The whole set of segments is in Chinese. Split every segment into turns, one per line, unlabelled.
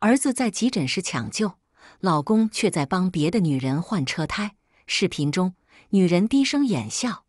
儿子在急诊室抢救，老公却在帮别的女人换车胎。视频中，女人低声掩笑：“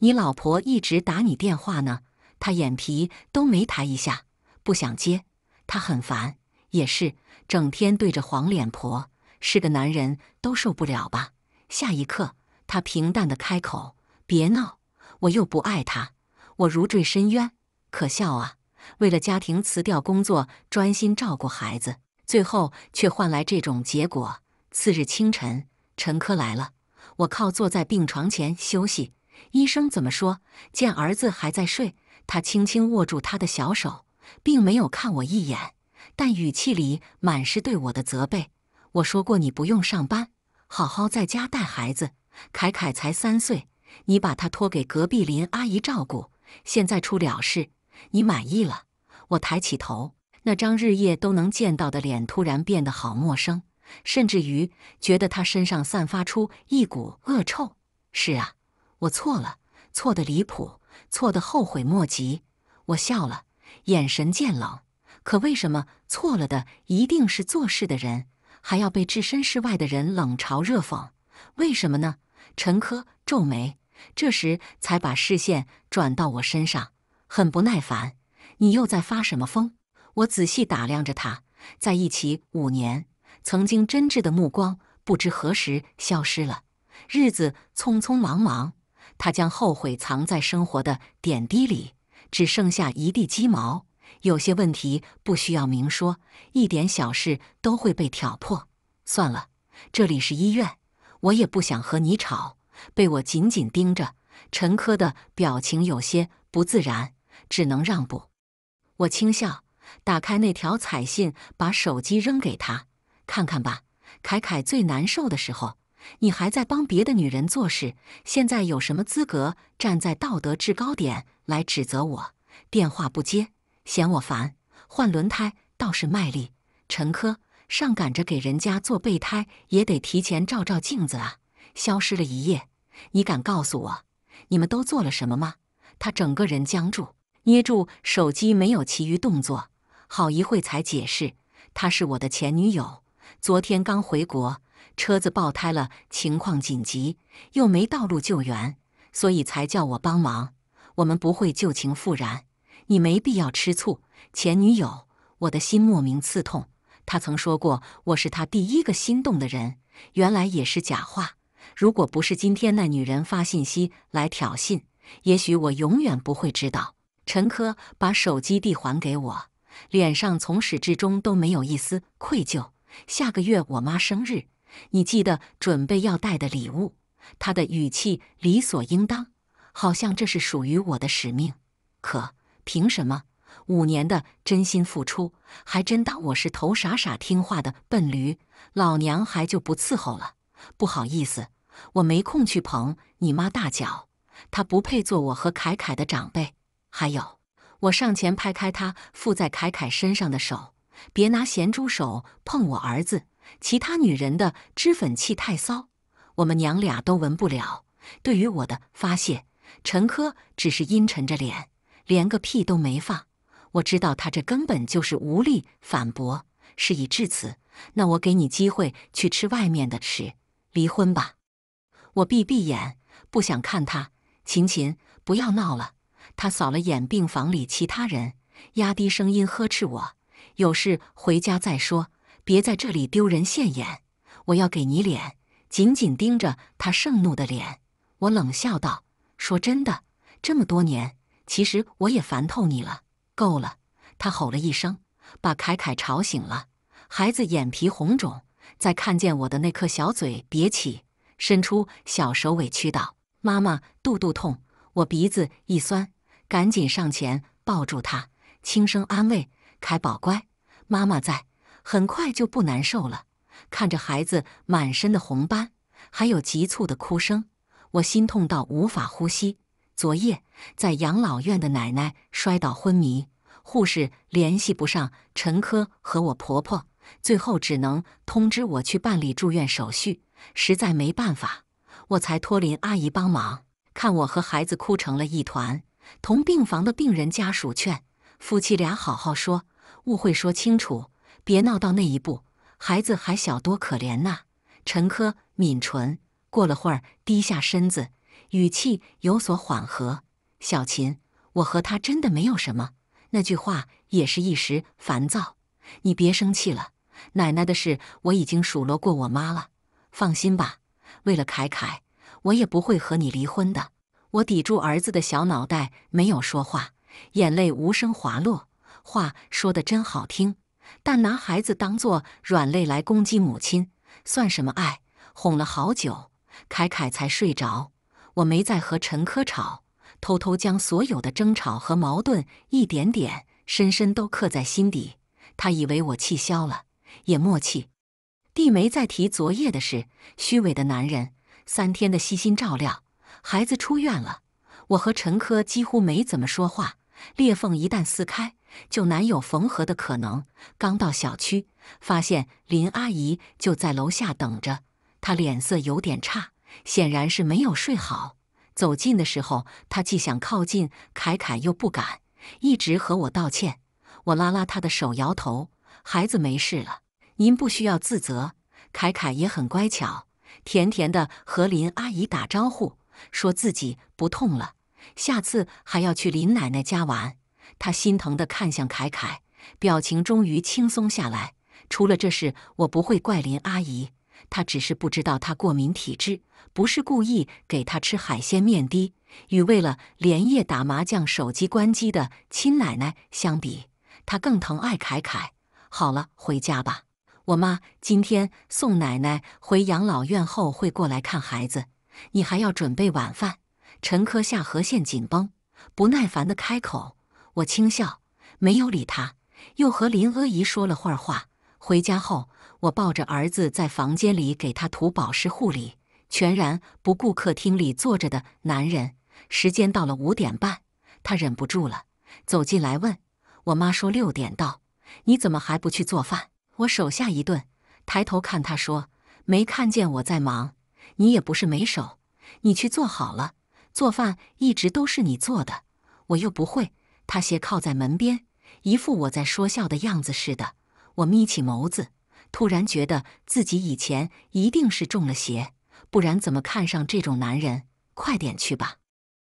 你老婆一直打你电话呢，她眼皮都没抬一下，不想接。她很烦，也是，整天对着黄脸婆，是个男人都受不了吧？”下一刻，她平淡的开口：“别闹，我又不爱他，我如坠深渊，可笑啊！为了家庭辞掉工作，专心照顾孩子。”最后却换来这种结果。次日清晨，陈科来了，我靠坐在病床前休息。医生怎么说？见儿子还在睡，他轻轻握住他的小手，并没有看我一眼，但语气里满是对我的责备。我说过，你不用上班，好好在家带孩子。凯凯才三岁，你把他托给隔壁林阿姨照顾，现在出了事，你满意了？我抬起头。那张日夜都能见到的脸突然变得好陌生，甚至于觉得他身上散发出一股恶臭。是啊，我错了，错得离谱，错得后悔莫及。我笑了，眼神渐冷。可为什么错了的一定是做事的人，还要被置身事外的人冷嘲热讽？为什么呢？陈科皱眉，这时才把视线转到我身上，很不耐烦：“你又在发什么疯？”我仔细打量着他，在一起五年，曾经真挚的目光不知何时消失了。日子匆匆忙忙，他将后悔藏在生活的点滴里，只剩下一地鸡毛。有些问题不需要明说，一点小事都会被挑破。算了，这里是医院，我也不想和你吵。被我紧紧盯着，陈科的表情有些不自然，只能让步。我轻笑。打开那条彩信，把手机扔给他，看看吧。凯凯最难受的时候，你还在帮别的女人做事，现在有什么资格站在道德制高点来指责我？电话不接，嫌我烦。换轮胎倒是卖力，陈科上赶着给人家做备胎，也得提前照照镜子啊。消失了一夜，你敢告诉我你们都做了什么吗？他整个人僵住，捏住手机，没有其余动作。好一会才解释，她是我的前女友，昨天刚回国，车子爆胎了，情况紧急，又没道路救援，所以才叫我帮忙。我们不会旧情复燃，你没必要吃醋。前女友，我的心莫名刺痛。他曾说过我是他第一个心动的人，原来也是假话。如果不是今天那女人发信息来挑衅，也许我永远不会知道。陈科把手机递还给我。脸上从始至终都没有一丝愧疚。下个月我妈生日，你记得准备要带的礼物。她的语气理所应当，好像这是属于我的使命。可凭什么？五年的真心付出，还真当我是头傻傻听话的笨驴？老娘还就不伺候了。不好意思，我没空去捧你妈大脚，她不配做我和凯凯的长辈。还有。我上前拍开他附在凯凯身上的手，别拿咸猪手碰我儿子。其他女人的脂粉气太骚，我们娘俩都闻不了。对于我的发泄，陈科只是阴沉着脸，连个屁都没放。我知道他这根本就是无力反驳。事已至此，那我给你机会去吃外面的吃，离婚吧。我闭闭眼，不想看他。琴琴，不要闹了。他扫了眼病房里其他人，压低声音呵斥我：“有事回家再说，别在这里丢人现眼！我要给你脸。”紧紧盯着他盛怒的脸，我冷笑道：“说真的，这么多年，其实我也烦透你了。够了！”他吼了一声，把凯凯吵醒了。孩子眼皮红肿，在看见我的那颗小嘴瘪起，伸出小手委屈道：“妈妈，肚肚痛。”我鼻子一酸。赶紧上前抱住他，轻声安慰：“凯宝乖，妈妈在，很快就不难受了。”看着孩子满身的红斑，还有急促的哭声，我心痛到无法呼吸。昨夜在养老院的奶奶摔倒昏迷，护士联系不上陈科和我婆婆，最后只能通知我去办理住院手续。实在没办法，我才托林阿姨帮忙。看我和孩子哭成了一团。同病房的病人家属劝夫妻俩好好说，误会说清楚，别闹到那一步。孩子还小，多可怜呐！陈科抿唇，过了会儿，低下身子，语气有所缓和：“小琴，我和他真的没有什么。那句话也是一时烦躁，你别生气了。奶奶的事我已经数落过我妈了，放心吧。为了凯凯，我也不会和你离婚的。”我抵住儿子的小脑袋，没有说话，眼泪无声滑落。话说的真好听，但拿孩子当做软肋来攻击母亲，算什么爱？哄了好久，凯凯才睡着。我没再和陈科吵，偷偷将所有的争吵和矛盾一点点、深深都刻在心底。他以为我气消了，也默契，弟没再提昨夜的事。虚伪的男人，三天的悉心照料。孩子出院了，我和陈科几乎没怎么说话。裂缝一旦撕开，就难有缝合的可能。刚到小区，发现林阿姨就在楼下等着。她脸色有点差，显然是没有睡好。走近的时候，她既想靠近凯凯，又不敢，一直和我道歉。我拉拉她的手，摇头：“孩子没事了，您不需要自责。”凯凯也很乖巧，甜甜的和林阿姨打招呼。说自己不痛了，下次还要去林奶奶家玩。他心疼的看向凯凯，表情终于轻松下来。除了这事，我不会怪林阿姨，她只是不知道她过敏体质，不是故意给她吃海鲜面的。与为了连夜打麻将手机关机的亲奶奶相比，她更疼爱凯凯。好了，回家吧。我妈今天送奶奶回养老院后会过来看孩子。你还要准备晚饭？陈科下颌线紧绷，不耐烦地开口。我轻笑，没有理他，又和林阿姨说了会儿话。回家后，我抱着儿子在房间里给他涂保湿护理，全然不顾客厅里坐着的男人。时间到了五点半，他忍不住了，走进来问我妈说六点到，你怎么还不去做饭？我手下一顿，抬头看他说没看见我在忙。你也不是没手，你去做好了。做饭一直都是你做的，我又不会。他斜靠在门边，一副我在说笑的样子似的。我眯起眸子，突然觉得自己以前一定是中了邪，不然怎么看上这种男人？快点去吧，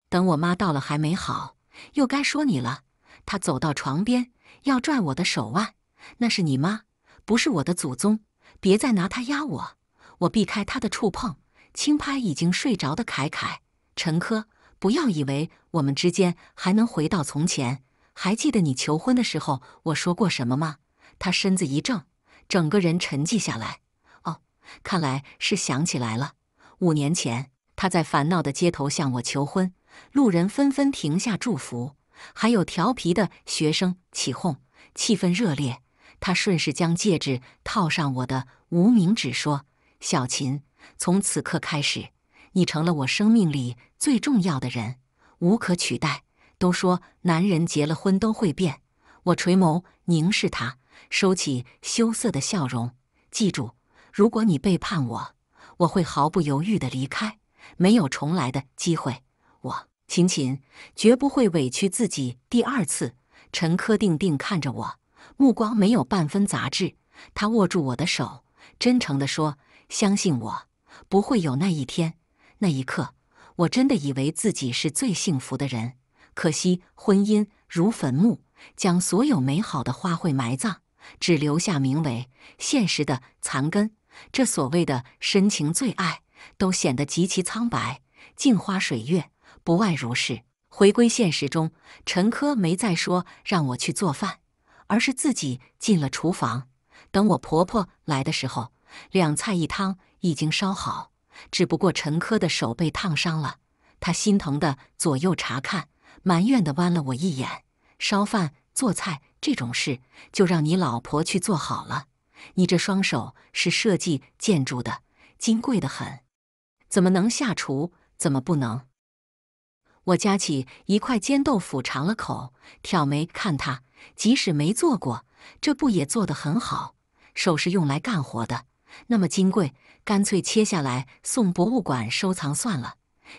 等我妈到了还没好，又该说你了。他走到床边，要拽我的手腕。那是你妈，不是我的祖宗，别再拿她压我。我避开他的触碰。轻拍已经睡着的凯凯，陈科，不要以为我们之间还能回到从前。还记得你求婚的时候我说过什么吗？他身子一怔，整个人沉寂下来。哦，看来是想起来了。五年前，他在烦恼的街头向我求婚，路人纷纷停下祝福，还有调皮的学生起哄，气氛热烈。他顺势将戒指套上我的无名指，说：“小琴，从此刻开始，你成了我生命里最重要的人，无可取代。都说男人结了婚都会变，我垂眸凝视他，收起羞涩的笑容。记住，如果你背叛我，我会毫不犹豫的离开，没有重来的机会。我，秦秦，绝不会委屈自己第二次。陈科定定看着我，目光没有半分杂质。他握住我的手，真诚地说：“相信我。”不会有那一天，那一刻，我真的以为自己是最幸福的人。可惜，婚姻如坟墓，将所有美好的花卉埋葬，只留下名为现实的残根。这所谓的深情最爱，都显得极其苍白。镜花水月，不外如是。回归现实中，陈科没再说让我去做饭，而是自己进了厨房。等我婆婆来的时候，两菜一汤。已经烧好，只不过陈珂的手被烫伤了。他心疼地左右查看，埋怨地剜了我一眼：“烧饭、做菜这种事，就让你老婆去做好了。你这双手是设计建筑的，金贵的很，怎么能下厨？怎么不能？”我夹起一块煎豆腐，尝了口，挑眉看他。即使没做过，这不也做得很好？手是用来干活的。那么金贵，干脆切下来送博物馆收藏算了。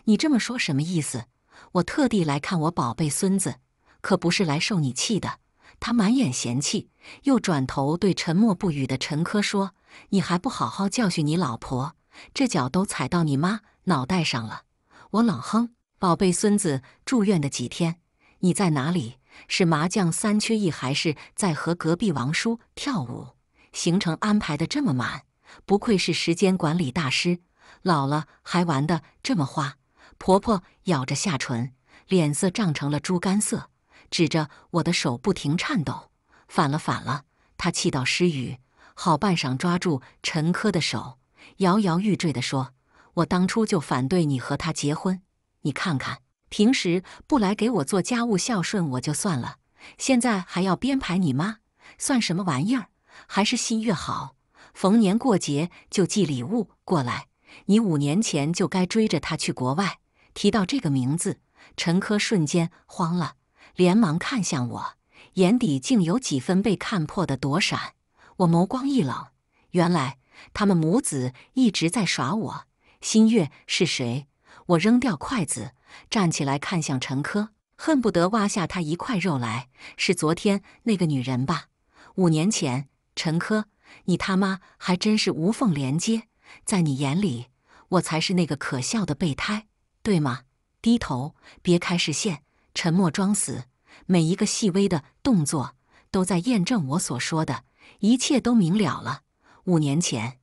你这么说什么意思？我特地来看我宝贝孙子，可不是来受你气的。他满眼嫌弃，又转头对沉默不语的陈科说：“你还不好好教训你老婆，这脚都踩到你妈脑袋上了。”我冷哼：“宝贝孙子住院的几天，你在哪里？是麻将三缺一，还是在和隔壁王叔跳舞？行程安排的这么满？”不愧是时间管理大师，老了还玩得这么花。婆婆咬着下唇，脸色涨成了猪肝色，指着我的手不停颤抖。反了，反了！她气到失语，好半晌抓住陈珂的手，摇摇欲坠地说：“我当初就反对你和他结婚，你看看，平时不来给我做家务孝顺我就算了，现在还要编排你妈，算什么玩意儿？还是心越好。”逢年过节就寄礼物过来，你五年前就该追着他去国外。提到这个名字，陈科瞬间慌了，连忙看向我，眼底竟有几分被看破的躲闪。我眸光一冷，原来他们母子一直在耍我。新月是谁？我扔掉筷子，站起来看向陈科，恨不得挖下他一块肉来。是昨天那个女人吧？五年前，陈科。你他妈还真是无缝连接，在你眼里，我才是那个可笑的备胎，对吗？低头，别开视线，沉默装死。每一个细微的动作都在验证我所说的，一切都明了了。五年前，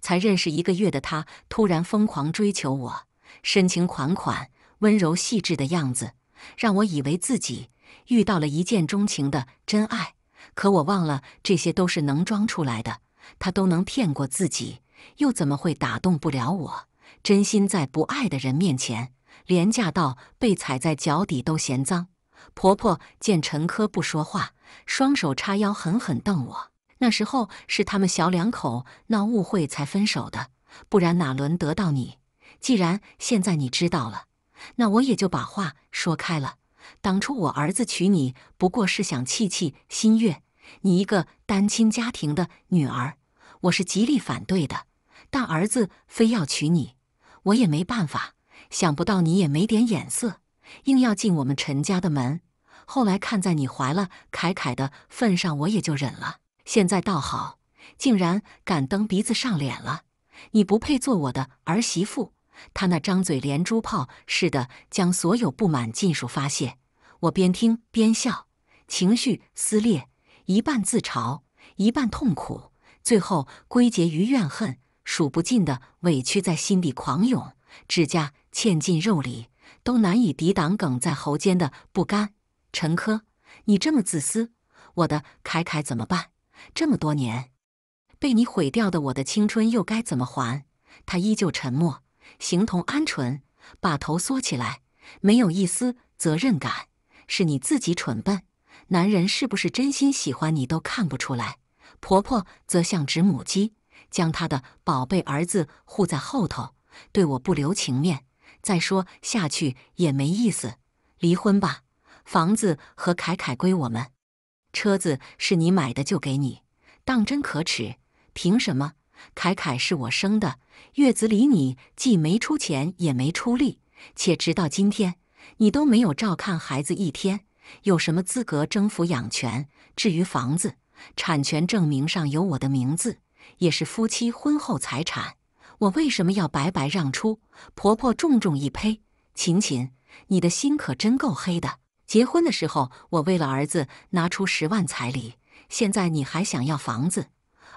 才认识一个月的他，突然疯狂追求我，深情款款、温柔细致的样子，让我以为自己遇到了一见钟情的真爱。可我忘了，这些都是能装出来的。他都能骗过自己，又怎么会打动不了我？真心在不爱的人面前，廉价到被踩在脚底都嫌脏。婆婆见陈科不说话，双手叉腰，狠狠瞪我。那时候是他们小两口闹误会才分手的，不然哪轮得到你？既然现在你知道了，那我也就把话说开了。当初我儿子娶你，不过是想气气心月。你一个单亲家庭的女儿，我是极力反对的。但儿子非要娶你，我也没办法。想不到你也没点眼色，硬要进我们陈家的门。后来看在你怀了凯凯的份上，我也就忍了。现在倒好，竟然敢蹬鼻子上脸了！你不配做我的儿媳妇。他那张嘴连珠炮似的将所有不满尽数发泄，我边听边笑，情绪撕裂，一半自嘲，一半痛苦，最后归结于怨恨，数不尽的委屈在心底狂涌，指甲嵌进肉里，都难以抵挡梗在喉间的不甘。陈科，你这么自私，我的凯凯怎么办？这么多年，被你毁掉的我的青春又该怎么还？他依旧沉默。形同鹌鹑，把头缩起来，没有一丝责任感，是你自己蠢笨。男人是不是真心喜欢你都看不出来。婆婆则像只母鸡，将她的宝贝儿子护在后头，对我不留情面。再说下去也没意思，离婚吧，房子和凯凯归我们，车子是你买的就给你。当真可耻，凭什么？凯凯是我生的，月子里你既没出钱也没出力，且直到今天你都没有照看孩子一天，有什么资格征服养权？至于房子，产权证明上有我的名字，也是夫妻婚后财产，我为什么要白白让出？婆婆重重一呸！琴琴，你的心可真够黑的。结婚的时候我为了儿子拿出十万彩礼，现在你还想要房子？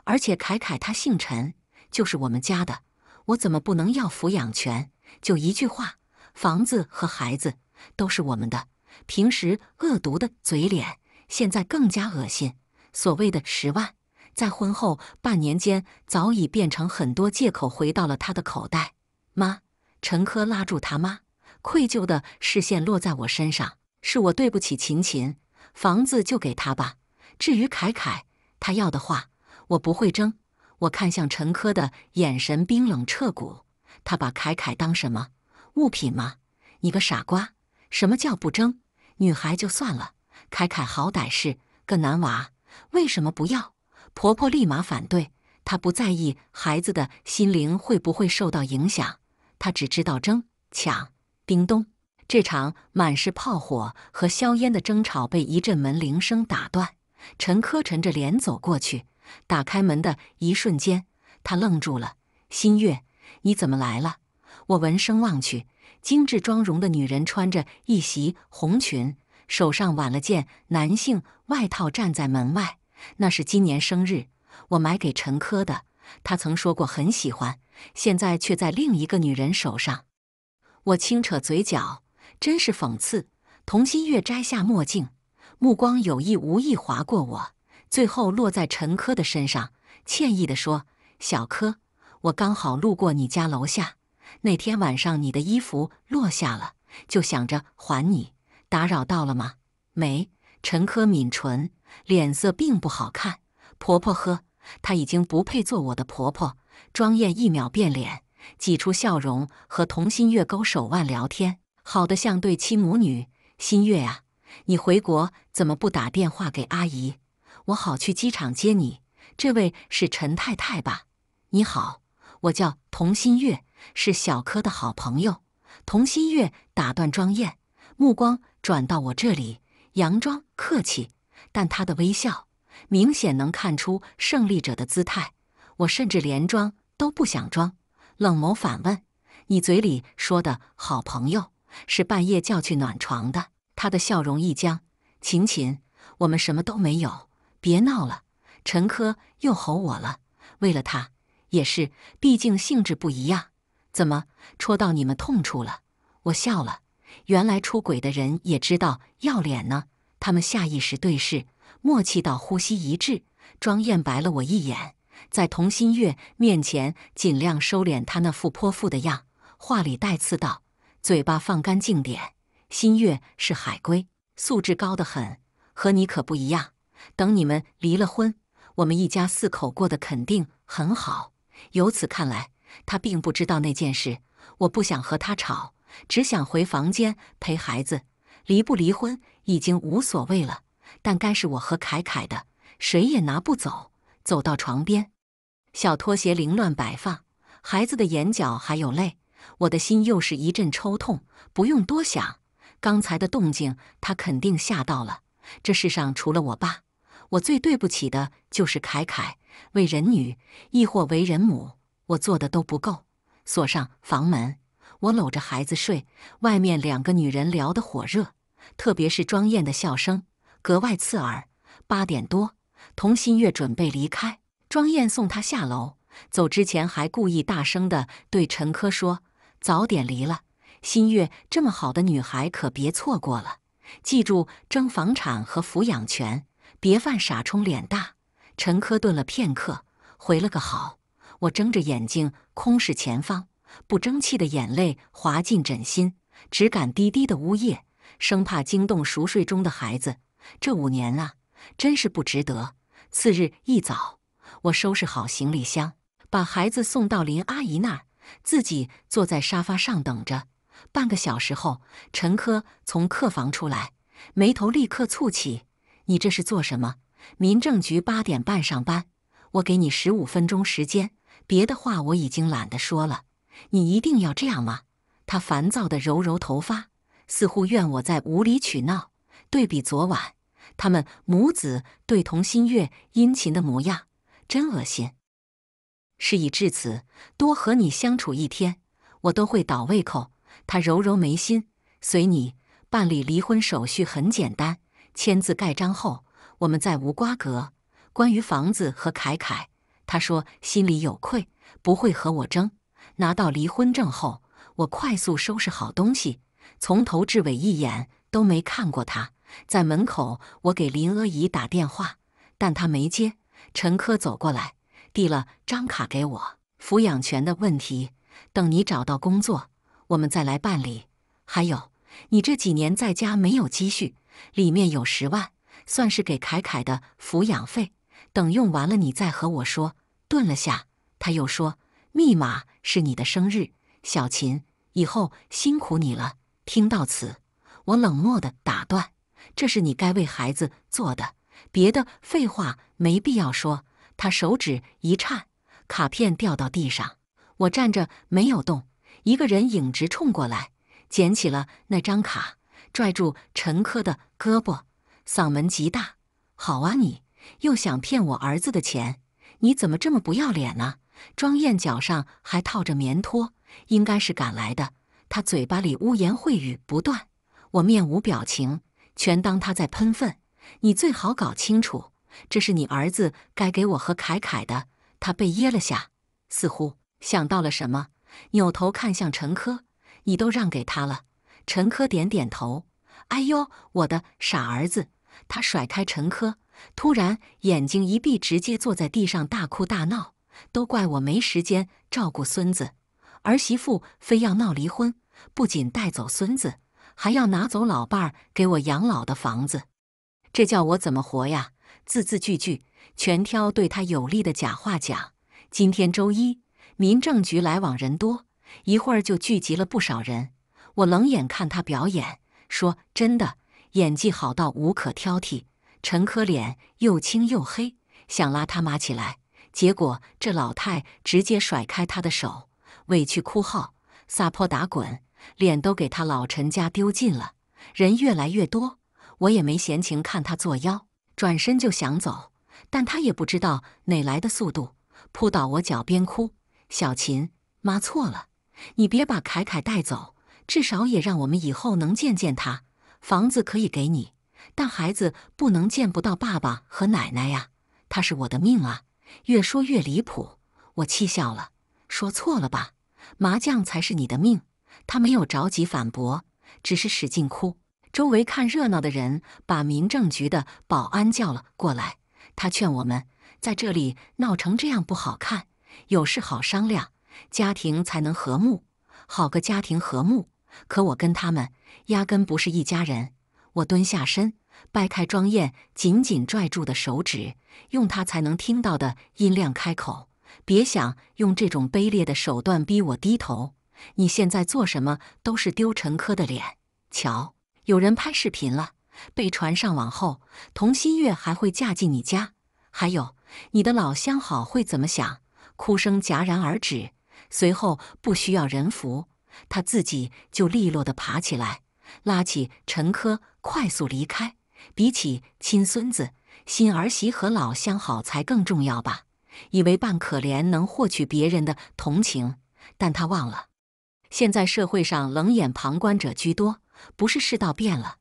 而且凯凯他姓陈，就是我们家的，我怎么不能要抚养权？就一句话，房子和孩子都是我们的。平时恶毒的嘴脸，现在更加恶心。所谓的十万，在婚后半年间早已变成很多借口，回到了他的口袋。妈，陈科拉住他妈，愧疚的视线落在我身上，是我对不起琴琴。房子就给他吧，至于凯凯，他要的话。我不会争，我看向陈科的眼神冰冷彻骨。他把凯凯当什么物品吗？你个傻瓜！什么叫不争？女孩就算了，凯凯好歹是个男娃，为什么不要？婆婆立马反对，她不在意孩子的心灵会不会受到影响，她只知道争抢。叮咚！这场满是炮火和硝烟的争吵被一阵门铃声打断。陈科沉着脸走过去。打开门的一瞬间，他愣住了。“新月，你怎么来了？”我闻声望去，精致妆容的女人穿着一袭红裙，手上挽了件男性外套，站在门外。那是今年生日我买给陈科的，他曾说过很喜欢，现在却在另一个女人手上。我轻扯嘴角，真是讽刺。童心月摘下墨镜，目光有意无意划过我。最后落在陈珂的身上，歉意地说：“小珂，我刚好路过你家楼下，那天晚上你的衣服落下了，就想着还你。打扰到了吗？没。”陈珂抿唇，脸色并不好看。婆婆呵，她已经不配做我的婆婆。庄燕一秒变脸，挤出笑容和童心月勾手腕聊天，好的像对亲母女。心月啊，你回国怎么不打电话给阿姨？我好去机场接你。这位是陈太太吧？你好，我叫童心月，是小柯的好朋友。童心月打断庄燕，目光转到我这里，佯装客气，但他的微笑明显能看出胜利者的姿态。我甚至连装都不想装，冷眸反问：“你嘴里说的好朋友，是半夜叫去暖床的？”他的笑容一僵：“琴琴，我们什么都没有。”别闹了，陈科又吼我了。为了他，也是，毕竟性质不一样。怎么戳到你们痛处了？我笑了，原来出轨的人也知道要脸呢。他们下意识对视，默契到呼吸一致。庄燕白了我一眼，在童心月面前尽量收敛他那副泼妇的样，话里带刺道：“嘴巴放干净点，心月是海归，素质高得很，和你可不一样。”等你们离了婚，我们一家四口过得肯定很好。由此看来，他并不知道那件事。我不想和他吵，只想回房间陪孩子。离不离婚已经无所谓了，但该是我和凯凯的，谁也拿不走。走到床边，小拖鞋凌乱摆放，孩子的眼角还有泪，我的心又是一阵抽痛。不用多想，刚才的动静他肯定吓到了。这世上除了我爸。我最对不起的就是凯凯，为人女亦或为人母，我做的都不够。锁上房门，我搂着孩子睡。外面两个女人聊得火热，特别是庄燕的笑声格外刺耳。八点多，童新月准备离开，庄燕送她下楼，走之前还故意大声的对陈科说：“早点离了，新月这么好的女孩可别错过了。记住，争房产和抚养权。”别犯傻，充脸大。陈珂顿了片刻，回了个好。我睁着眼睛，空视前方，不争气的眼泪滑进枕心，只敢低低的呜咽，生怕惊动熟睡中的孩子。这五年啊，真是不值得。次日一早，我收拾好行李箱，把孩子送到林阿姨那儿，自己坐在沙发上等着。半个小时后，陈珂从客房出来，眉头立刻蹙起。你这是做什么？民政局八点半上班，我给你十五分钟时间。别的话我已经懒得说了。你一定要这样吗？他烦躁地揉揉头发，似乎怨我在无理取闹。对比昨晚，他们母子对童心月殷勤的模样，真恶心。事已至此，多和你相处一天，我都会倒胃口。他揉揉眉心，随你。办理离婚手续很简单。签字盖章后，我们再无瓜葛。关于房子和凯凯，他说心里有愧，不会和我争。拿到离婚证后，我快速收拾好东西，从头至尾一眼都没看过他。在门口，我给林阿姨打电话，但她没接。陈科走过来，递了张卡给我。抚养权的问题，等你找到工作，我们再来办理。还有，你这几年在家没有积蓄。里面有十万，算是给凯凯的抚养费。等用完了，你再和我说。顿了下，他又说：“密码是你的生日，小琴，以后辛苦你了。”听到此，我冷漠的打断：“这是你该为孩子做的，别的废话没必要说。”他手指一颤，卡片掉到地上。我站着没有动，一个人影直冲过来，捡起了那张卡。拽住陈科的胳膊，嗓门极大：“好啊，你又想骗我儿子的钱？你怎么这么不要脸呢？”庄燕脚上还套着棉拖，应该是赶来的。他嘴巴里污言秽语不断，我面无表情，全当他在喷粪。你最好搞清楚，这是你儿子该给我和凯凯的。他被噎了下，似乎想到了什么，扭头看向陈科：“你都让给他了。”陈科点点头。哎呦，我的傻儿子！他甩开陈科，突然眼睛一闭，直接坐在地上大哭大闹。都怪我没时间照顾孙子，儿媳妇非要闹离婚，不仅带走孙子，还要拿走老伴儿给我养老的房子，这叫我怎么活呀？字字句句全挑对他有利的假话讲。今天周一，民政局来往人多，一会儿就聚集了不少人。我冷眼看他表演，说真的，演技好到无可挑剔。陈珂脸又青又黑，想拉他妈起来，结果这老太直接甩开他的手，委屈哭号，撒泼打滚，脸都给他老陈家丢尽了。人越来越多，我也没闲情看他作妖，转身就想走，但他也不知道哪来的速度，扑到我脚边哭：“小琴，妈错了，你别把凯凯带走。”至少也让我们以后能见见他。房子可以给你，但孩子不能见不到爸爸和奶奶呀。他是我的命啊！越说越离谱，我气笑了。说错了吧？麻将才是你的命。他没有着急反驳，只是使劲哭。周围看热闹的人把民政局的保安叫了过来。他劝我们在这里闹成这样不好看，有事好商量，家庭才能和睦。好个家庭和睦。可我跟他们压根不是一家人。我蹲下身，掰开庄燕紧紧拽住的手指，用他才能听到的音量开口：“别想用这种卑劣的手段逼我低头！你现在做什么都是丢陈科的脸。瞧，有人拍视频了，被传上网后，童心月还会嫁进你家？还有，你的老相好会怎么想？”哭声戛然而止，随后不需要人扶。他自己就利落的爬起来，拉起陈珂，快速离开。比起亲孙子、新儿媳和老相好才更重要吧？以为扮可怜能获取别人的同情，但他忘了，现在社会上冷眼旁观者居多，不是世道变了，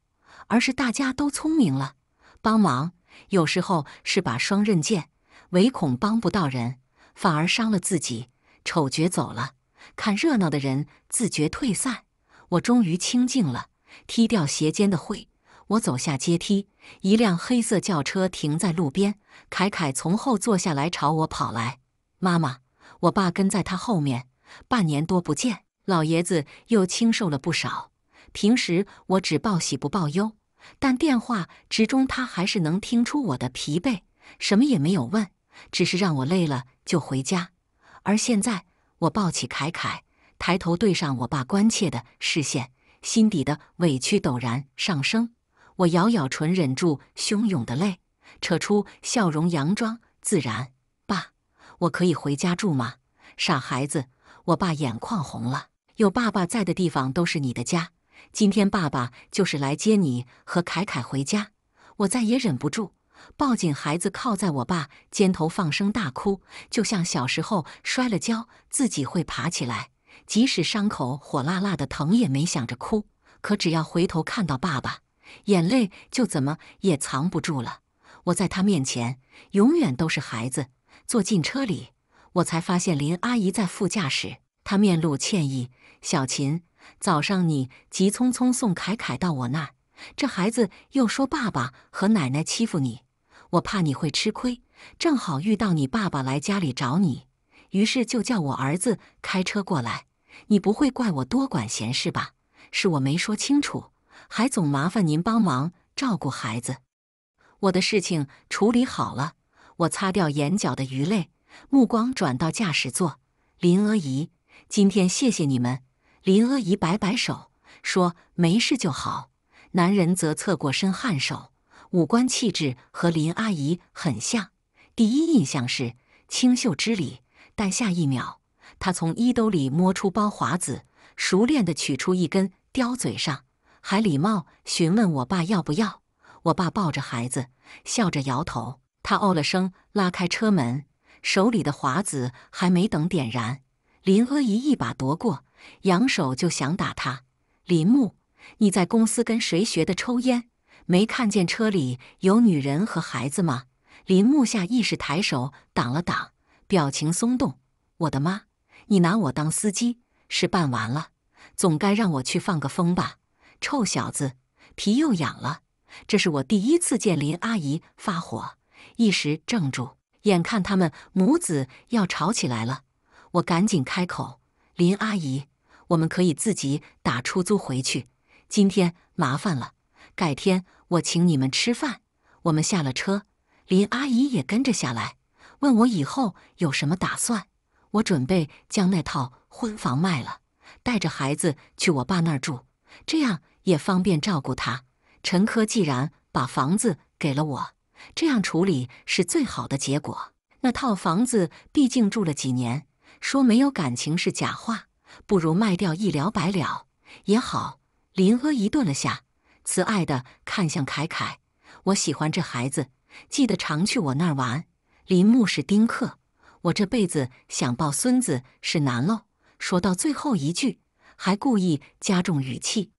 而是大家都聪明了。帮忙有时候是把双刃剑，唯恐帮不到人，反而伤了自己。丑角走了。看热闹的人自觉退散，我终于清静了，踢掉鞋尖的灰，我走下阶梯。一辆黑色轿车停在路边，凯凯从后坐下来，朝我跑来。妈妈，我爸跟在他后面。半年多不见，老爷子又清瘦了不少。平时我只报喜不报忧，但电话之中他还是能听出我的疲惫，什么也没有问，只是让我累了就回家。而现在。我抱起凯凯，抬头对上我爸关切的视线，心底的委屈陡然上升。我咬咬唇，忍住汹涌的泪，扯出笑容，佯装自然。爸，我可以回家住吗？傻孩子！我爸眼眶红了，有爸爸在的地方都是你的家。今天爸爸就是来接你和凯凯回家。我再也忍不住。抱紧孩子，靠在我爸肩头，放声大哭，就像小时候摔了跤，自己会爬起来，即使伤口火辣辣的疼，也没想着哭。可只要回头看到爸爸，眼泪就怎么也藏不住了。我在他面前永远都是孩子。坐进车里，我才发现林阿姨在副驾驶，她面露歉意：“小琴，早上你急匆匆送凯凯到我那，这孩子又说爸爸和奶奶欺负你。”我怕你会吃亏，正好遇到你爸爸来家里找你，于是就叫我儿子开车过来。你不会怪我多管闲事吧？是我没说清楚，还总麻烦您帮忙照顾孩子。我的事情处理好了，我擦掉眼角的鱼泪，目光转到驾驶座。林阿姨，今天谢谢你们。林阿姨摆摆手说：“没事就好。”男人则侧过身颔首。五官气质和林阿姨很像，第一印象是清秀之礼，但下一秒，她从衣兜里摸出包华子，熟练的取出一根叼嘴上，还礼貌询问我爸要不要。我爸抱着孩子，笑着摇头。他哦了声，拉开车门，手里的华子还没等点燃，林阿姨一把夺过，扬手就想打他。林木，你在公司跟谁学的抽烟？没看见车里有女人和孩子吗？林木下意识抬手挡了挡，表情松动。我的妈！你拿我当司机？事办完了，总该让我去放个风吧？臭小子，皮又痒了。这是我第一次见林阿姨发火，一时怔住。眼看他们母子要吵起来了，我赶紧开口：“林阿姨，我们可以自己打出租回去。今天麻烦了，改天。”我请你们吃饭。我们下了车，林阿姨也跟着下来，问我以后有什么打算。我准备将那套婚房卖了，带着孩子去我爸那儿住，这样也方便照顾他。陈科既然把房子给了我，这样处理是最好的结果。那套房子毕竟住了几年，说没有感情是假话，不如卖掉一了百了也好。林阿姨顿了下。慈爱的看向凯凯，我喜欢这孩子，记得常去我那儿玩。林木是丁克，我这辈子想抱孙子是难喽。说到最后一句，还故意加重语气。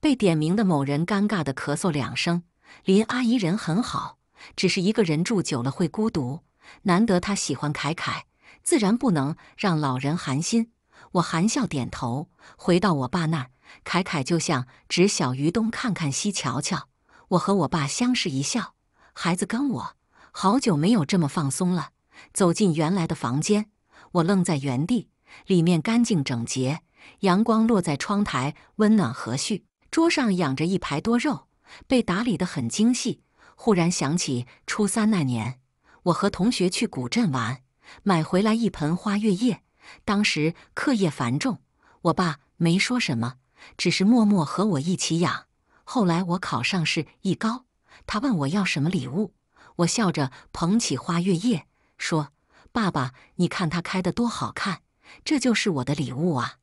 被点名的某人尴尬的咳嗽两声。林阿姨人很好，只是一个人住久了会孤独。难得她喜欢凯凯，自然不能让老人寒心。我含笑点头，回到我爸那儿。凯凯就像指小鱼东看看西瞧瞧，我和我爸相视一笑。孩子跟我好久没有这么放松了。走进原来的房间，我愣在原地，里面干净整洁，阳光落在窗台，温暖和煦。桌上养着一排多肉，被打理得很精细。忽然想起初三那年，我和同学去古镇玩，买回来一盆花月夜。当时课业繁重，我爸没说什么。只是默默和我一起养。后来我考上市艺高，他问我要什么礼物，我笑着捧起花月夜，说：“爸爸，你看他开的多好看，这就是我的礼物啊！”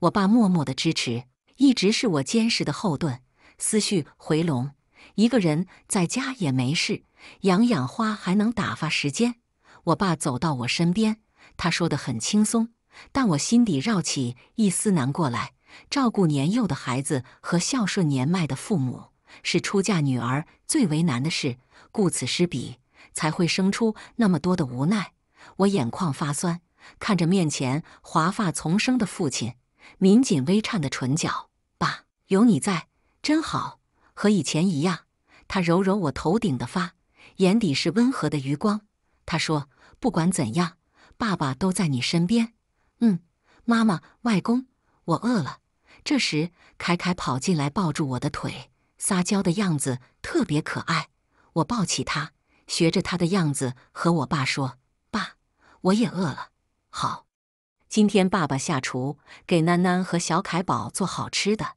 我爸默默的支持，一直是我坚实的后盾。思绪回笼，一个人在家也没事，养养花还能打发时间。我爸走到我身边，他说的很轻松，但我心底绕起一丝难过来。照顾年幼的孩子和孝顺年迈的父母是出嫁女儿最为难的事，顾此失彼才会生出那么多的无奈。我眼眶发酸，看着面前华发丛生的父亲，抿紧微颤的唇角：“爸，有你在真好，和以前一样。”他揉揉我头顶的发，眼底是温和的余光。他说：“不管怎样，爸爸都在你身边。”嗯，妈妈、外公，我饿了。这时，凯凯跑进来，抱住我的腿，撒娇的样子特别可爱。我抱起他，学着他的样子和我爸说：“爸，我也饿了。”好，今天爸爸下厨，给囡囡和小凯宝做好吃的。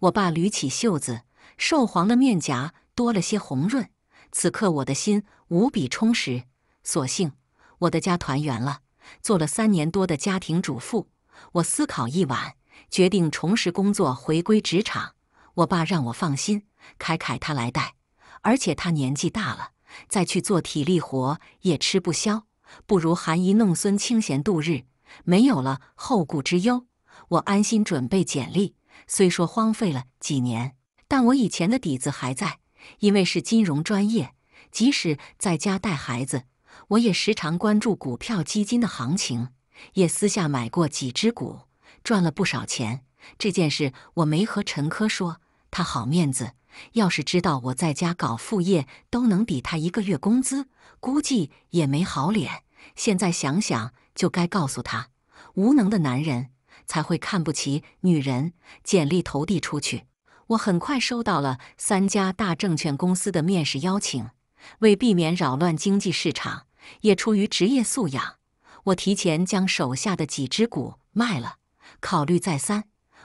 我爸捋起袖子，瘦黄的面颊多了些红润。此刻，我的心无比充实。所幸，我的家团圆了。做了三年多的家庭主妇，我思考一晚。决定重拾工作，回归职场。我爸让我放心，凯凯他来带，而且他年纪大了，再去做体力活也吃不消，不如含饴弄孙，清闲度日，没有了后顾之忧，我安心准备简历。虽说荒废了几年，但我以前的底子还在，因为是金融专业，即使在家带孩子，我也时常关注股票、基金的行情，也私下买过几只股。赚了不少钱，这件事我没和陈科说，他好面子。要是知道我在家搞副业都能抵他一个月工资，估计也没好脸。现在想想，就该告诉他。无能的男人才会看不起女人。简历投递出去，我很快收到了三家大证券公司的面试邀请。为避免扰乱经济市场，也出于职业素养，我提前将手下的几只股卖了。考虑再三，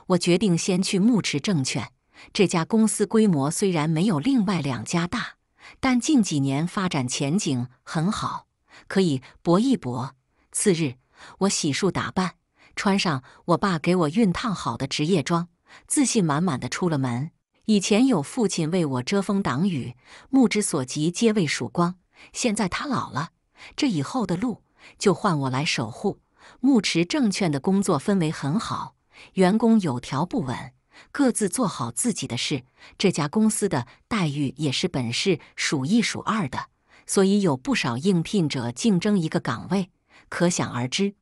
我决定先去木池证券。这家公司规模虽然没有另外两家大，但近几年发展前景很好，可以搏一搏。次日，我洗漱打扮，穿上我爸给我熨烫好的职业装，自信满满的出了门。以前有父亲为我遮风挡雨，目之所及皆为曙光。现在他老了，这以后的路就换我来守护。牧池证券的工作氛围很好，员工有条不紊，各自做好自己的事。这家公司的待遇也是本市数一数二的，所以有不少应聘者竞争一个岗位，可想而知，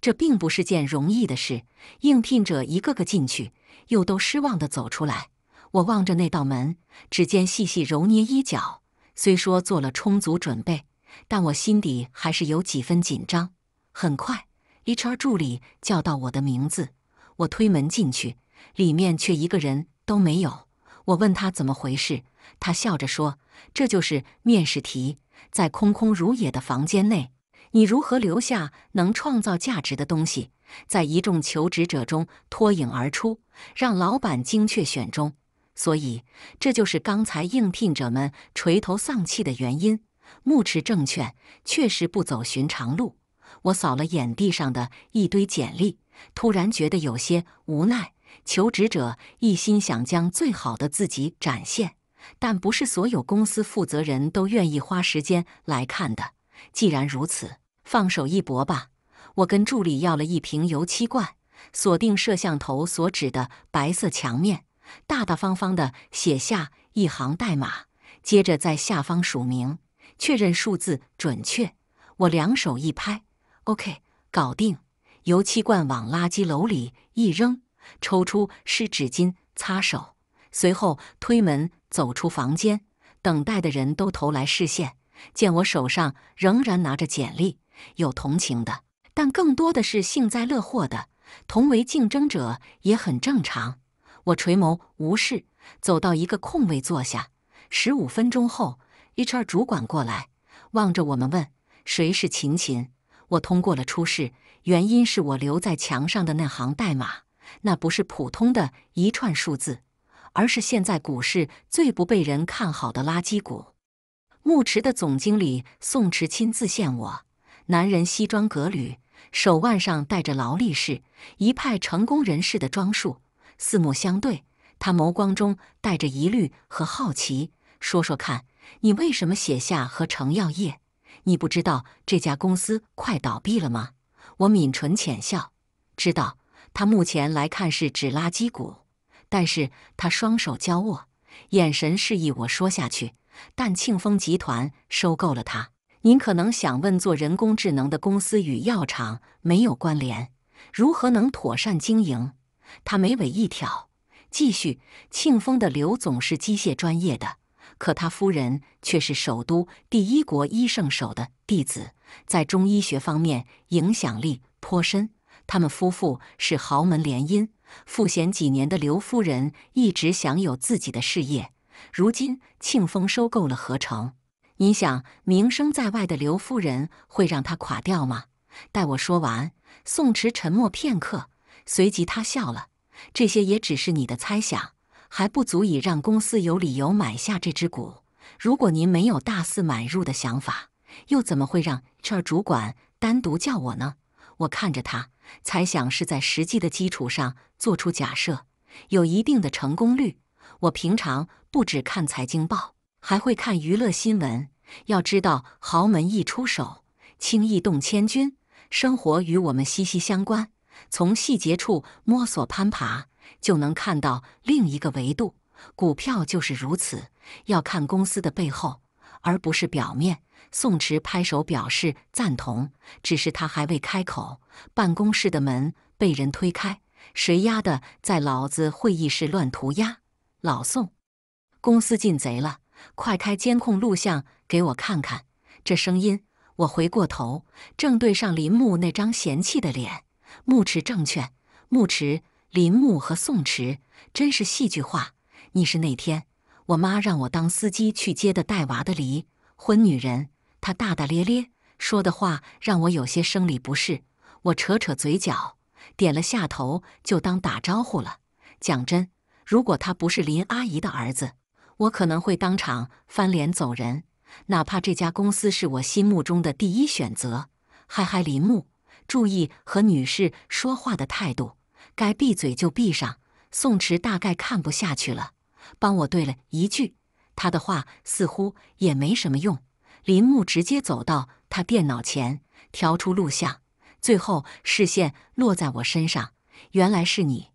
这并不是件容易的事。应聘者一个个进去，又都失望地走出来。我望着那道门，指尖细细揉捏衣角。虽说做了充足准备，但我心底还是有几分紧张。很快。H.R. 助理叫到我的名字，我推门进去，里面却一个人都没有。我问他怎么回事，他笑着说：“这就是面试题，在空空如也的房间内，你如何留下能创造价值的东西，在一众求职者中脱颖而出，让老板精确选中？所以这就是刚才应聘者们垂头丧气的原因。木池证券确实不走寻常路。”我扫了眼地上的一堆简历，突然觉得有些无奈。求职者一心想将最好的自己展现，但不是所有公司负责人都愿意花时间来看的。既然如此，放手一搏吧。我跟助理要了一瓶油漆罐，锁定摄像头所指的白色墙面，大大方方的写下一行代码，接着在下方署名，确认数字准确。我两手一拍。OK，搞定。油漆罐往垃圾篓里一扔，抽出湿纸巾擦手，随后推门走出房间。等待的人都投来视线，见我手上仍然拿着简历，有同情的，但更多的是幸灾乐祸的。同为竞争者也很正常。我垂眸无视，走到一个空位坐下。十五分钟后，HR 主管过来，望着我们问：“谁是秦琴？”我通过了初试，原因是我留在墙上的那行代码，那不是普通的一串数字，而是现在股市最不被人看好的垃圾股。牧池的总经理宋池亲自见我，男人西装革履，手腕上戴着劳力士，一派成功人士的装束。四目相对，他眸光中带着疑虑和好奇，说说看你为什么写下和成药业。你不知道这家公司快倒闭了吗？我抿唇浅笑，知道他目前来看是纸垃圾股，但是他双手交握，眼神示意我说下去。但庆丰集团收购了他，您可能想问，做人工智能的公司与药厂没有关联，如何能妥善经营？他眉尾一挑，继续，庆丰的刘总是机械专业的。可他夫人却是首都第一国医圣手的弟子，在中医学方面影响力颇深。他们夫妇是豪门联姻，赋闲几年的刘夫人一直享有自己的事业。如今庆丰收购了合成，你想名声在外的刘夫人会让他垮掉吗？待我说完，宋池沉默片刻，随即他笑了。这些也只是你的猜想。还不足以让公司有理由买下这只股。如果您没有大肆买入的想法，又怎么会让这儿主管单独叫我呢？我看着他，猜想是在实际的基础上做出假设，有一定的成功率。我平常不只看财经报，还会看娱乐新闻。要知道，豪门一出手，轻易动千军。生活与我们息息相关，从细节处摸索攀爬。就能看到另一个维度，股票就是如此，要看公司的背后，而不是表面。宋池拍手表示赞同，只是他还未开口，办公室的门被人推开，谁丫的在老子会议室乱涂鸦？老宋，公司进贼了，快开监控录像给我看看！这声音，我回过头，正对上林木那张嫌弃的脸。木池证券，木池。林木和宋池真是戏剧化。你是那天我妈让我当司机去接的带娃的离婚女人，她大大咧咧说的话让我有些生理不适。我扯扯嘴角，点了下头，就当打招呼了。讲真，如果他不是林阿姨的儿子，我可能会当场翻脸走人。哪怕这家公司是我心目中的第一选择。嗨嗨，林木，注意和女士说话的态度。该闭嘴就闭上。宋池大概看不下去了，帮我对了一句。他的话似乎也没什么用。林木直接走到他电脑前，调出录像，最后视线落在我身上。原来是你，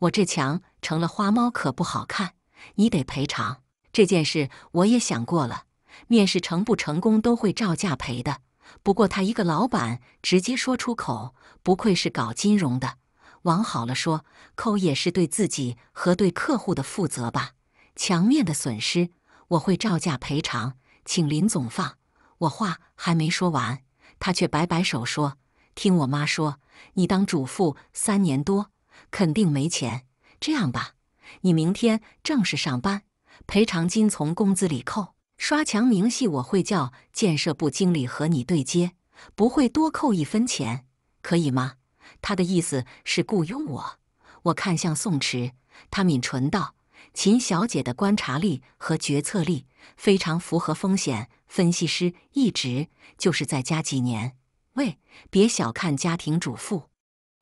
我这墙成了花猫，可不好看，你得赔偿。这件事我也想过了，面试成不成功都会照价赔的。不过他一个老板直接说出口，不愧是搞金融的。往好了说，扣也是对自己和对客户的负责吧。墙面的损失，我会照价赔偿，请林总放。我话还没说完，他却摆摆手说：“听我妈说，你当主妇三年多，肯定没钱。这样吧，你明天正式上班，赔偿金从工资里扣。刷墙明细我会叫建设部经理和你对接，不会多扣一分钱，可以吗？”他的意思是雇佣我。我看向宋池，他抿唇道：“秦小姐的观察力和决策力非常符合风险分析师一职，就是再加几年。”喂，别小看家庭主妇，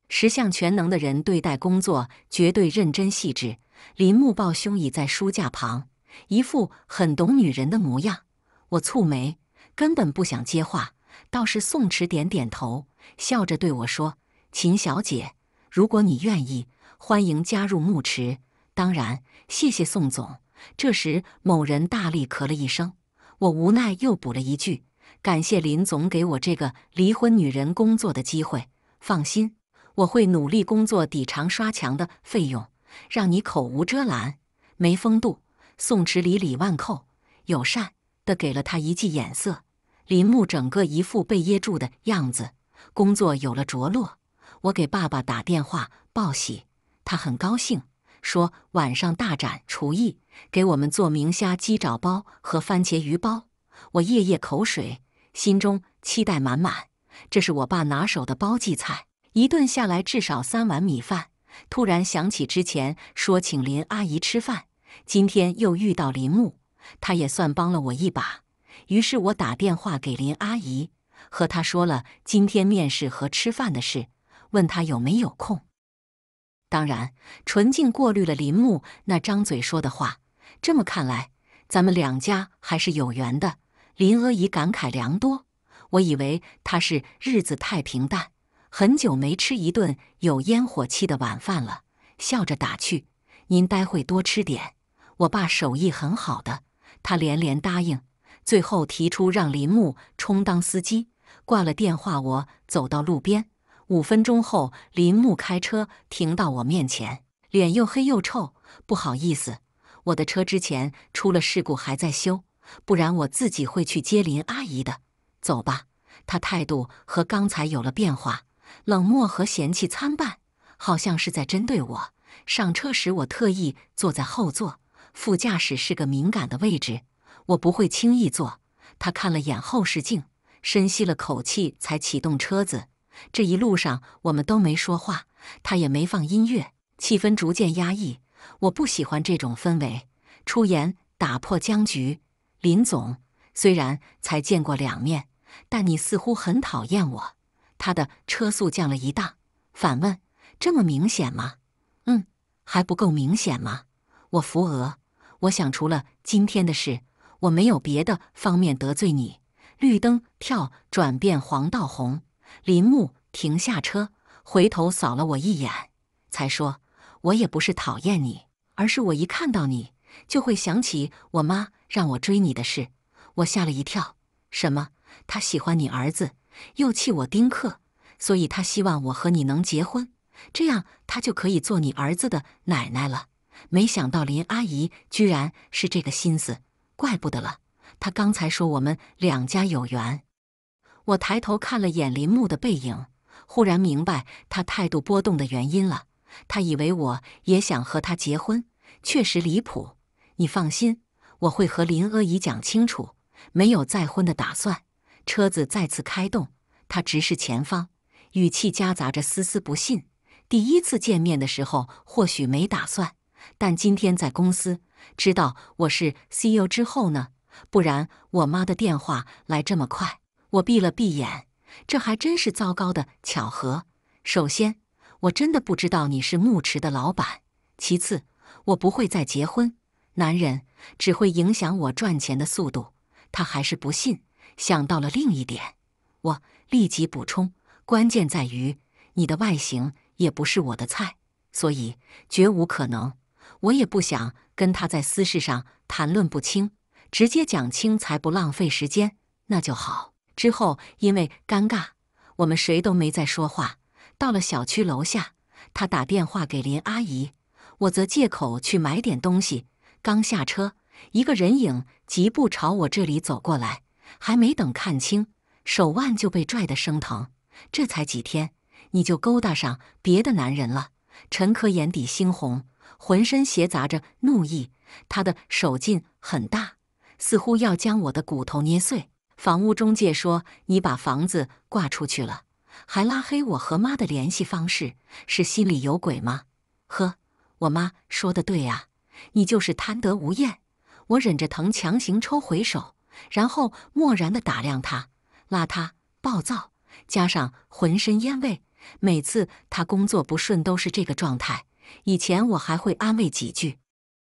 十项全能的人对待工作绝对认真细致。林木抱胸倚在书架旁，一副很懂女人的模样。我蹙眉，根本不想接话。倒是宋池点点头，笑着对我说。秦小姐，如果你愿意，欢迎加入慕池。当然，谢谢宋总。这时，某人大力咳了一声，我无奈又补了一句：“感谢林总给我这个离婚女人工作的机会。放心，我会努力工作抵偿刷墙的费用，让你口无遮拦、没风度。”宋池里里外扣，友善地给了他一记眼色。林木整个一副被噎住的样子。工作有了着落。我给爸爸打电话报喜，他很高兴，说晚上大展厨艺，给我们做明虾、鸡爪包和番茄鱼包。我夜夜口水，心中期待满满。这是我爸拿手的包荠菜，一顿下来至少三碗米饭。突然想起之前说请林阿姨吃饭，今天又遇到林木，他也算帮了我一把。于是我打电话给林阿姨，和她说了今天面试和吃饭的事。问他有没有空？当然，纯净过滤了林木那张嘴说的话。这么看来，咱们两家还是有缘的。林阿姨感慨良多。我以为她是日子太平淡，很久没吃一顿有烟火气的晚饭了，笑着打趣：“您待会多吃点，我爸手艺很好的。”他连连答应，最后提出让林木充当司机。挂了电话，我走到路边。五分钟后，林木开车停到我面前，脸又黑又臭。不好意思，我的车之前出了事故，还在修，不然我自己会去接林阿姨的。走吧。他态度和刚才有了变化，冷漠和嫌弃参半，好像是在针对我。上车时，我特意坐在后座，副驾驶是个敏感的位置，我不会轻易坐。他看了眼后视镜，深吸了口气，才启动车子。这一路上我们都没说话，他也没放音乐，气氛逐渐压抑。我不喜欢这种氛围，出言打破僵局。林总，虽然才见过两面，但你似乎很讨厌我。他的车速降了一档，反问：“这么明显吗？”“嗯，还不够明显吗？”我扶额，我想除了今天的事，我没有别的方面得罪你。绿灯跳，转变黄道红。林木停下车，回头扫了我一眼，才说：“我也不是讨厌你，而是我一看到你，就会想起我妈让我追你的事。我吓了一跳。什么？她喜欢你儿子，又气我丁克，所以她希望我和你能结婚，这样她就可以做你儿子的奶奶了。没想到林阿姨居然是这个心思，怪不得了。她刚才说我们两家有缘。”我抬头看了眼林木的背影，忽然明白他态度波动的原因了。他以为我也想和他结婚，确实离谱。你放心，我会和林阿姨讲清楚，没有再婚的打算。车子再次开动，他直视前方，语气夹杂着丝丝不信。第一次见面的时候或许没打算，但今天在公司知道我是 CEO 之后呢？不然我妈的电话来这么快。我闭了闭眼，这还真是糟糕的巧合。首先，我真的不知道你是牧池的老板；其次，我不会再结婚。男人只会影响我赚钱的速度。他还是不信，想到了另一点，我立即补充：关键在于你的外形也不是我的菜，所以绝无可能。我也不想跟他在私事上谈论不清，直接讲清才不浪费时间。那就好。之后，因为尴尬，我们谁都没再说话。到了小区楼下，他打电话给林阿姨，我则借口去买点东西。刚下车，一个人影疾步朝我这里走过来，还没等看清，手腕就被拽得生疼。这才几天，你就勾搭上别的男人了？陈可眼底猩红，浑身挟杂着怒意，他的手劲很大，似乎要将我的骨头捏碎。房屋中介说：“你把房子挂出去了，还拉黑我和妈的联系方式，是心里有鬼吗？”呵，我妈说的对啊，你就是贪得无厌。我忍着疼强行抽回手，然后漠然地打量他，邋遢、暴躁，加上浑身烟味。每次他工作不顺都是这个状态。以前我还会安慰几句，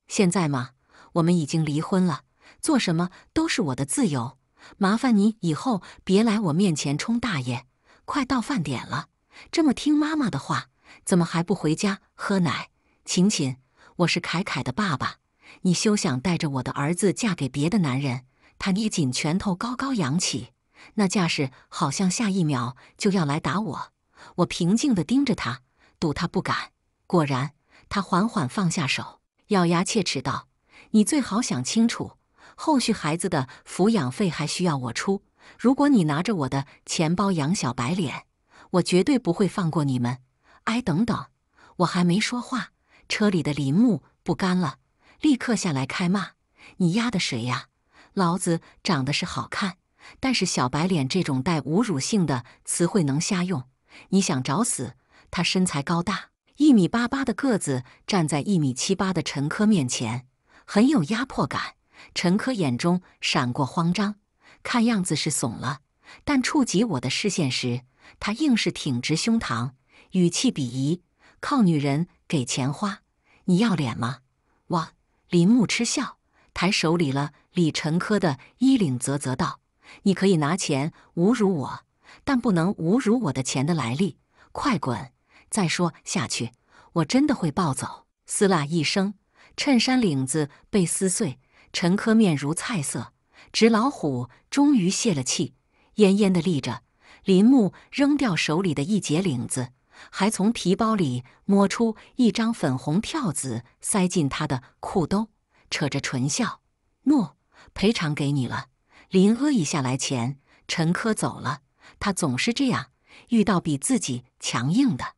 现在嘛，我们已经离婚了，做什么都是我的自由。麻烦你以后别来我面前冲大爷！快到饭点了，这么听妈妈的话，怎么还不回家喝奶？琴琴，我是凯凯的爸爸，你休想带着我的儿子嫁给别的男人！他捏紧拳头，高高扬起，那架势好像下一秒就要来打我。我平静地盯着他，赌他不敢。果然，他缓缓放下手，咬牙切齿道：“你最好想清楚。”后续孩子的抚养费还需要我出。如果你拿着我的钱包养小白脸，我绝对不会放过你们。哎，等等，我还没说话，车里的林木不甘了，立刻下来开骂：“你丫的谁呀？老子长得是好看，但是小白脸这种带侮辱性的词汇能瞎用？你想找死？”他身材高大，一米八八的个子站在一米七八的陈科面前，很有压迫感。陈科眼中闪过慌张，看样子是怂了。但触及我的视线时，他硬是挺直胸膛，语气鄙夷：“靠女人给钱花，你要脸吗？”哇！林木嗤笑，抬手理了理陈科的衣领，啧啧道：“你可以拿钱侮辱我，但不能侮辱我的钱的来历。快滚！再说下去，我真的会暴走！”撕拉一声，衬衫领子被撕碎。陈科面如菜色，纸老虎终于泄了气，焉焉地立着。林木扔掉手里的一截领子，还从皮包里摸出一张粉红票子，塞进他的裤兜，扯着唇笑：“诺，赔偿给你了。”林阿一下来钱，陈科走了。他总是这样，遇到比自己强硬的，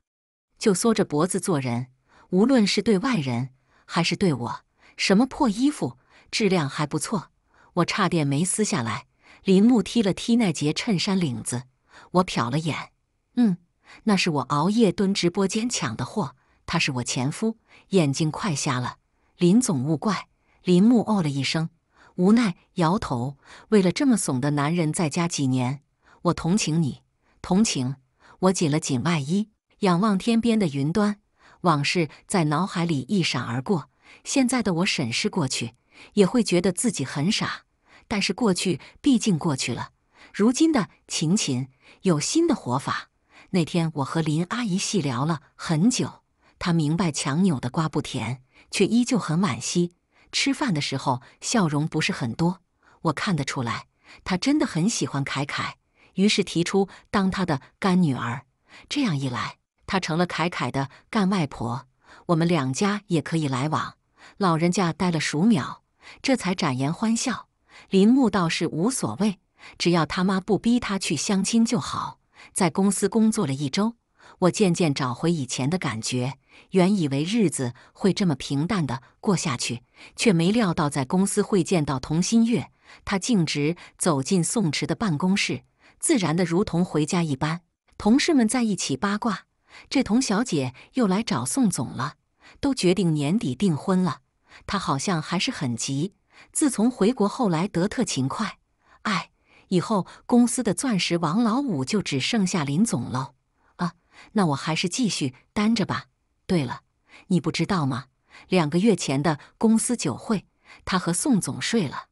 就缩着脖子做人。无论是对外人还是对我，什么破衣服？质量还不错，我差点没撕下来。林木踢了踢那截衬衫领子，我瞟了眼，嗯，那是我熬夜蹲直播间抢的货。他是我前夫，眼睛快瞎了。林总勿怪。林木哦了一声，无奈摇头。为了这么怂的男人在家几年，我同情你，同情。我紧了紧外衣，仰望天边的云端，往事在脑海里一闪而过。现在的我审视过去。也会觉得自己很傻，但是过去毕竟过去了。如今的琴琴有新的活法。那天我和林阿姨细聊了很久，她明白强扭的瓜不甜，却依旧很惋惜。吃饭的时候笑容不是很多，我看得出来，她真的很喜欢凯凯。于是提出当她的干女儿，这样一来，她成了凯凯的干外婆，我们两家也可以来往。老人家待了数秒。这才展颜欢笑。林木倒是无所谓，只要他妈不逼他去相亲就好。在公司工作了一周，我渐渐找回以前的感觉。原以为日子会这么平淡的过下去，却没料到在公司会见到童心月。她径直走进宋池的办公室，自然的如同回家一般。同事们在一起八卦：“这童小姐又来找宋总了，都决定年底订婚了。”他好像还是很急。自从回国后来，德特勤快。哎，以后公司的钻石王老五就只剩下林总喽。啊，那我还是继续单着吧。对了，你不知道吗？两个月前的公司酒会，他和宋总睡了。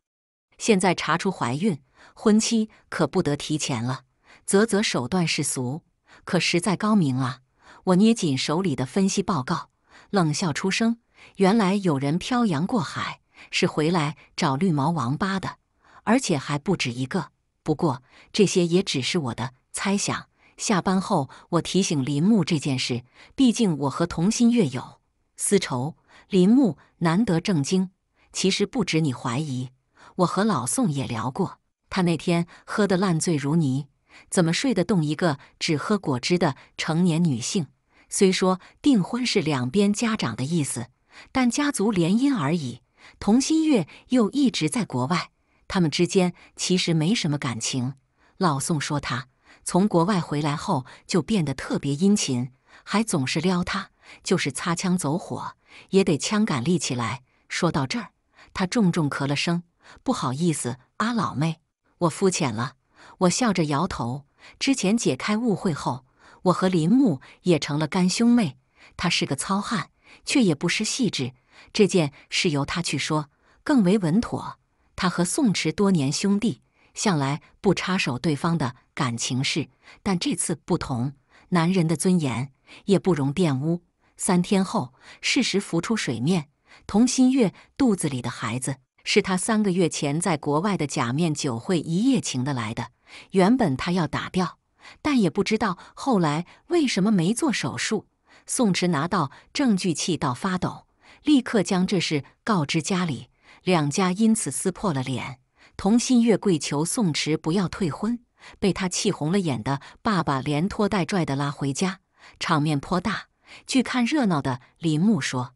现在查出怀孕，婚期可不得提前了。啧啧，手段是俗，可实在高明啊！我捏紧手里的分析报告，冷笑出声。原来有人漂洋过海是回来找绿毛王八的，而且还不止一个。不过这些也只是我的猜想。下班后，我提醒林木这件事，毕竟我和童心月有私仇。林木难得正经，其实不止你怀疑，我和老宋也聊过。他那天喝得烂醉如泥，怎么睡得动一个只喝果汁的成年女性？虽说订婚是两边家长的意思。但家族联姻而已，童心月又一直在国外，他们之间其实没什么感情。老宋说，他从国外回来后就变得特别殷勤，还总是撩他，就是擦枪走火也得枪杆立起来。说到这儿，他重重咳了声，不好意思，阿老妹，我肤浅了。我笑着摇头。之前解开误会后，我和林木也成了干兄妹。他是个糙汉。却也不失细致。这件事由他去说更为稳妥。他和宋池多年兄弟，向来不插手对方的感情事，但这次不同，男人的尊严也不容玷污。三天后，事实浮出水面：童心月肚子里的孩子，是他三个月前在国外的假面酒会一夜情的来的。原本他要打掉，但也不知道后来为什么没做手术。宋池拿到证据，气到发抖，立刻将这事告知家里，两家因此撕破了脸。童心月跪求宋池不要退婚，被他气红了眼的爸爸连拖带拽的拉回家，场面颇大。据看热闹的林木说，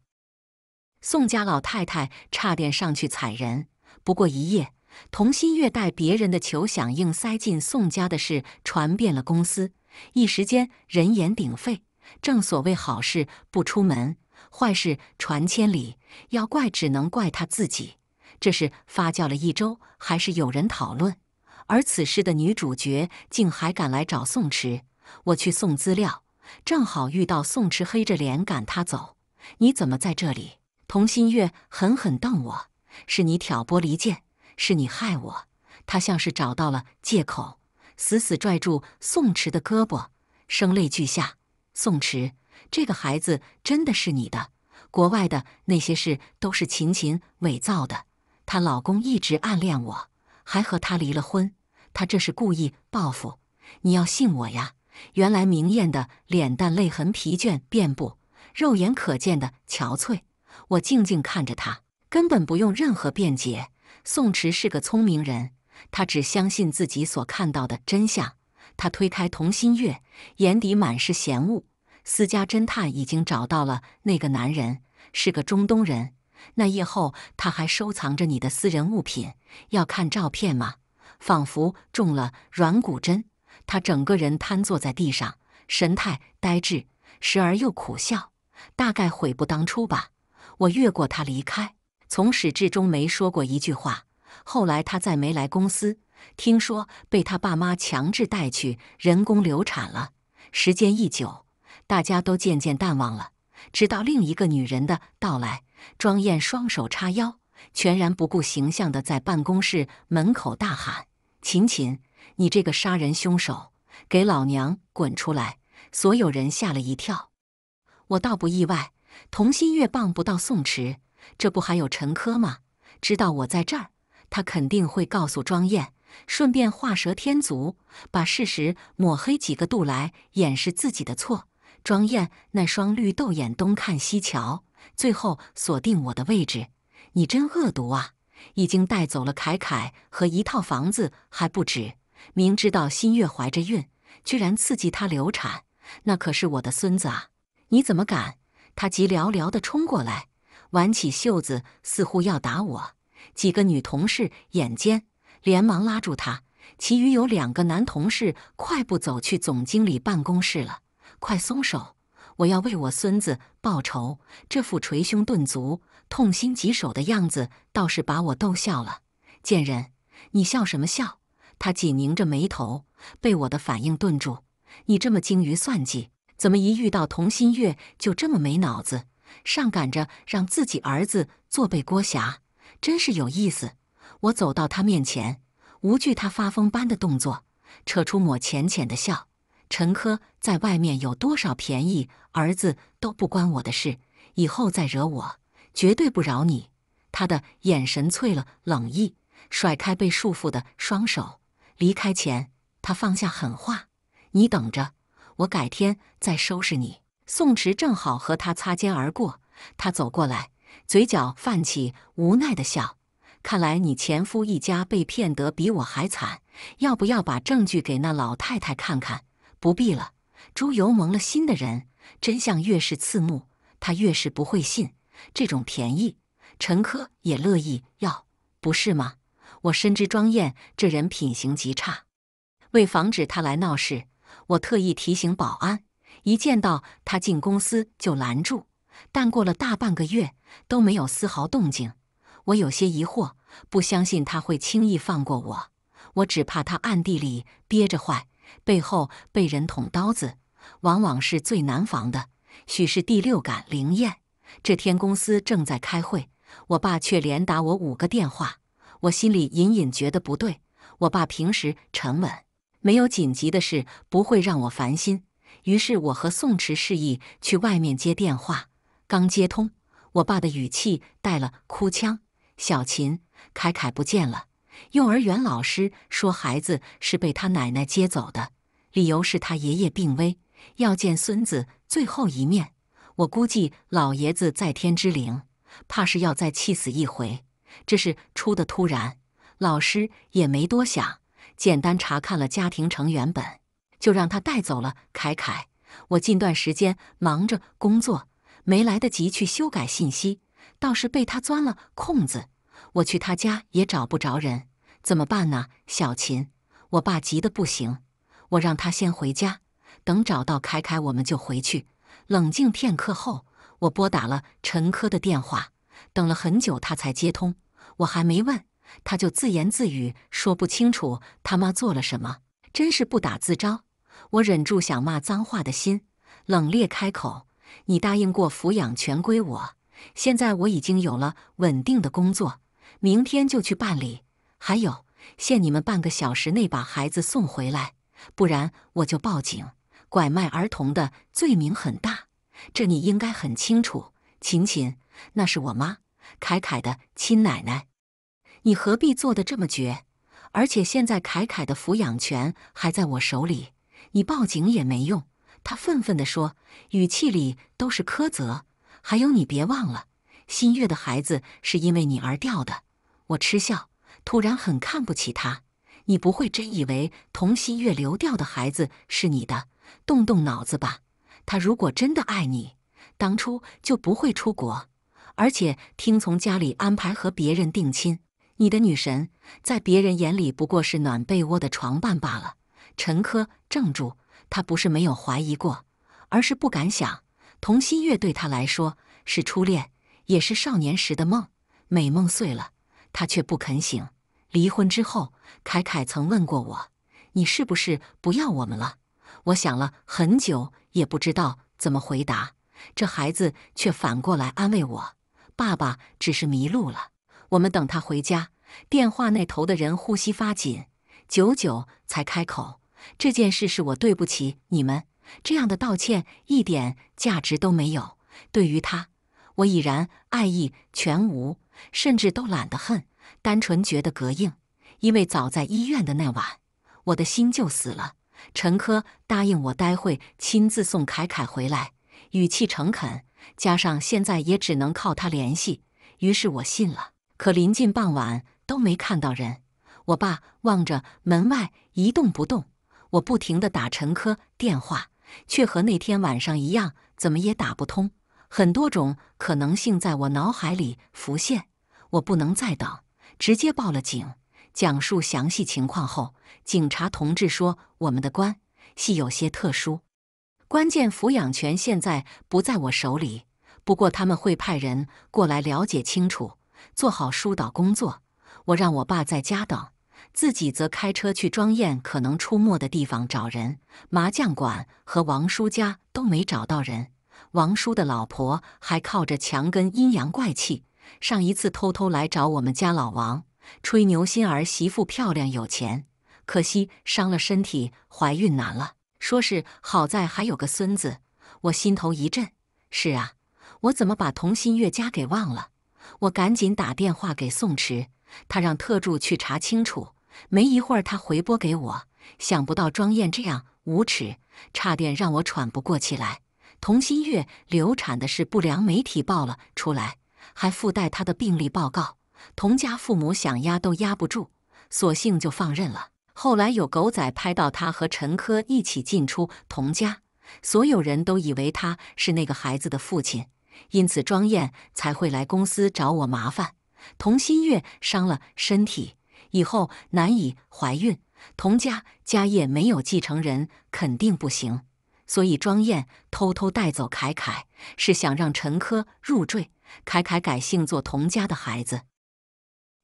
宋家老太太差点上去踩人。不过一夜，童心月带别人的求响应塞进宋家的事传遍了公司，一时间人言鼎沸。正所谓好事不出门，坏事传千里。要怪只能怪他自己。这事发酵了一周，还是有人讨论。而此时的女主角竟还敢来找宋池。我去送资料，正好遇到宋池，黑着脸赶他走。你怎么在这里？童心月狠狠瞪我，是你挑拨离间，是你害我。他像是找到了借口，死死拽住宋池的胳膊，声泪俱下。宋池，这个孩子真的是你的。国外的那些事都是秦琴伪造的。她老公一直暗恋我，还和她离了婚。她这是故意报复。你要信我呀！原来明艳的脸蛋，泪痕、疲倦遍布，肉眼可见的憔悴。我静静看着她，根本不用任何辩解。宋池是个聪明人，他只相信自己所看到的真相。他推开童心月，眼底满是嫌恶。私家侦探已经找到了那个男人，是个中东人。那夜后，他还收藏着你的私人物品。要看照片吗？仿佛中了软骨针，他整个人瘫坐在地上，神态呆滞，时而又苦笑。大概悔不当初吧。我越过他离开，从始至终没说过一句话。后来他再没来公司。听说被他爸妈强制带去人工流产了。时间一久，大家都渐渐淡忘了。直到另一个女人的到来，庄燕双手叉腰，全然不顾形象地在办公室门口大喊：“秦秦，你这个杀人凶手，给老娘滚出来！”所有人吓了一跳。我倒不意外，童心月棒不到宋池，这不还有陈科吗？知道我在这儿，他肯定会告诉庄燕。顺便画蛇添足，把事实抹黑几个度来掩饰自己的错。庄燕那双绿豆眼东看西瞧，最后锁定我的位置。你真恶毒啊！已经带走了凯凯和一套房子还不止。明知道新月怀着孕，居然刺激她流产，那可是我的孙子啊！你怎么敢？他急寥寥地冲过来，挽起袖子，似乎要打我。几个女同事眼尖。连忙拉住他，其余有两个男同事快步走去总经理办公室了。快松手！我要为我孙子报仇。这副捶胸顿足、痛心疾首的样子倒是把我逗笑了。贱人，你笑什么笑？他紧拧着眉头，被我的反应顿住。你这么精于算计，怎么一遇到童心月就这么没脑子？上赶着让自己儿子做背锅侠，真是有意思。我走到他面前，无惧他发疯般的动作，扯出抹浅浅的笑。陈科在外面有多少便宜，儿子都不关我的事，以后再惹我，绝对不饶你。他的眼神淬了冷意，甩开被束缚的双手，离开前他放下狠话：“你等着，我改天再收拾你。”宋池正好和他擦肩而过，他走过来，嘴角泛起无奈的笑。看来你前夫一家被骗得比我还惨，要不要把证据给那老太太看看？不必了，猪油蒙了心的人，真相越是刺目，他越是不会信。这种便宜，陈科也乐意要，不是吗？我深知庄燕这人品行极差，为防止他来闹事，我特意提醒保安，一见到他进公司就拦住。但过了大半个月，都没有丝毫动静。我有些疑惑，不相信他会轻易放过我。我只怕他暗地里憋着坏，背后被人捅刀子，往往是最难防的。许是第六感灵验，这天公司正在开会，我爸却连打我五个电话。我心里隐隐觉得不对。我爸平时沉稳，没有紧急的事不会让我烦心。于是我和宋池示意去外面接电话。刚接通，我爸的语气带了哭腔。小琴，凯凯不见了。幼儿园老师说，孩子是被他奶奶接走的，理由是他爷爷病危，要见孙子最后一面。我估计老爷子在天之灵，怕是要再气死一回。这事出的突然，老师也没多想，简单查看了家庭成员本，就让他带走了凯凯。我近段时间忙着工作，没来得及去修改信息。倒是被他钻了空子，我去他家也找不着人，怎么办呢？小琴，我爸急得不行，我让他先回家，等找到凯凯，我们就回去。冷静片刻后，我拨打了陈科的电话，等了很久，他才接通。我还没问，他就自言自语说不清楚他妈做了什么，真是不打自招。我忍住想骂脏话的心，冷冽开口：“你答应过抚养权归我。”现在我已经有了稳定的工作，明天就去办理。还有，限你们半个小时内把孩子送回来，不然我就报警。拐卖儿童的罪名很大，这你应该很清楚。琴琴，那是我妈凯凯的亲奶奶，你何必做得这么绝？而且现在凯凯的抚养权还在我手里，你报警也没用。他愤愤地说，语气里都是苛责。还有，你别忘了，新月的孩子是因为你而掉的。我嗤笑，突然很看不起他。你不会真以为童新月流掉的孩子是你的？动动脑子吧。他如果真的爱你，当初就不会出国，而且听从家里安排和别人定亲。你的女神在别人眼里不过是暖被窝的床伴罢了。陈科怔住，他不是没有怀疑过，而是不敢想。童心月对他来说是初恋，也是少年时的梦。美梦碎了，他却不肯醒。离婚之后，凯凯曾问过我：“你是不是不要我们了？”我想了很久，也不知道怎么回答。这孩子却反过来安慰我：“爸爸只是迷路了，我们等他回家。”电话那头的人呼吸发紧，久久才开口：“这件事是我对不起你们。”这样的道歉一点价值都没有。对于他，我已然爱意全无，甚至都懒得恨，单纯觉得膈应。因为早在医院的那晚，我的心就死了。陈科答应我待会亲自送凯凯回来，语气诚恳，加上现在也只能靠他联系，于是我信了。可临近傍晚都没看到人，我爸望着门外一动不动，我不停地打陈科电话。却和那天晚上一样，怎么也打不通。很多种可能性在我脑海里浮现，我不能再等，直接报了警。讲述详细情况后，警察同志说：“我们的关系有些特殊，关键抚养权现在不在我手里，不过他们会派人过来了解清楚，做好疏导工作。我让我爸在家等。”自己则开车去庄燕可能出没的地方找人，麻将馆和王叔家都没找到人。王叔的老婆还靠着墙根阴阳怪气，上一次偷偷来找我们家老王，吹牛新儿媳妇漂亮有钱，可惜伤了身体，怀孕难了，说是好在还有个孙子。我心头一震，是啊，我怎么把童心月家给忘了？我赶紧打电话给宋池，他让特助去查清楚。没一会儿，他回拨给我，想不到庄燕这样无耻，差点让我喘不过气来。童心月流产的事，不良媒体报了出来，还附带她的病历报告。童家父母想压都压不住，索性就放任了。后来有狗仔拍到他和陈科一起进出童家，所有人都以为他是那个孩子的父亲，因此庄燕才会来公司找我麻烦。童心月伤了身体。以后难以怀孕，童家家业没有继承人肯定不行，所以庄燕偷偷带走凯凯，是想让陈科入赘，凯凯改姓做童家的孩子。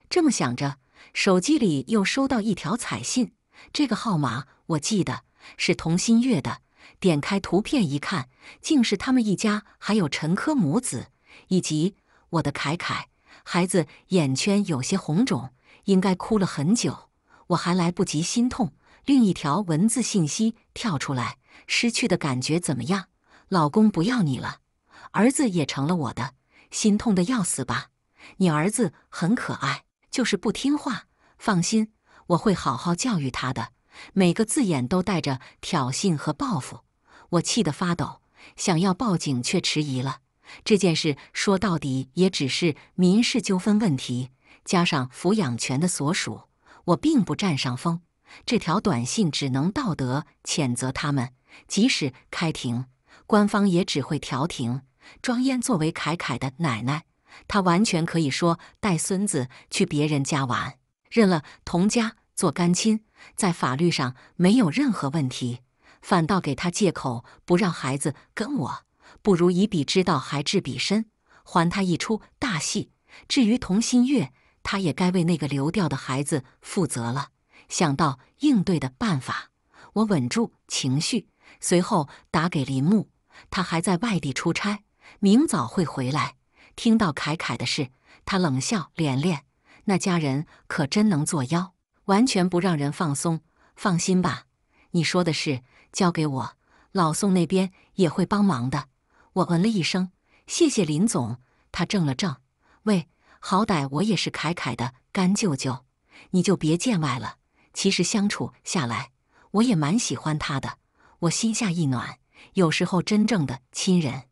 这么想着，手机里又收到一条彩信，这个号码我记得是童新月的。点开图片一看，竟是他们一家，还有陈科母子，以及我的凯凯。孩子眼圈有些红肿。应该哭了很久，我还来不及心痛。另一条文字信息跳出来：“失去的感觉怎么样？老公不要你了，儿子也成了我的，心痛的要死吧？你儿子很可爱，就是不听话。放心，我会好好教育他的。”每个字眼都带着挑衅和报复。我气得发抖，想要报警却迟疑了。这件事说到底也只是民事纠纷问题。加上抚养权的所属，我并不占上风。这条短信只能道德谴责他们。即使开庭，官方也只会调停。庄燕作为凯凯的奶奶，她完全可以说带孙子去别人家玩，认了童家做干亲，在法律上没有任何问题。反倒给他借口不让孩子跟我，不如以彼之道还治彼身，还他一出大戏。至于童心月。他也该为那个流掉的孩子负责了。想到应对的办法，我稳住情绪，随后打给林木。他还在外地出差，明早会回来。听到凯凯的事，他冷笑：“连连那家人可真能作妖，完全不让人放松。”放心吧，你说的事交给我，老宋那边也会帮忙的。我嗯了一声，谢谢林总。他怔了怔，喂。好歹我也是凯凯的干舅舅，你就别见外了。其实相处下来，我也蛮喜欢他的。我心下一暖，有时候真正的亲人，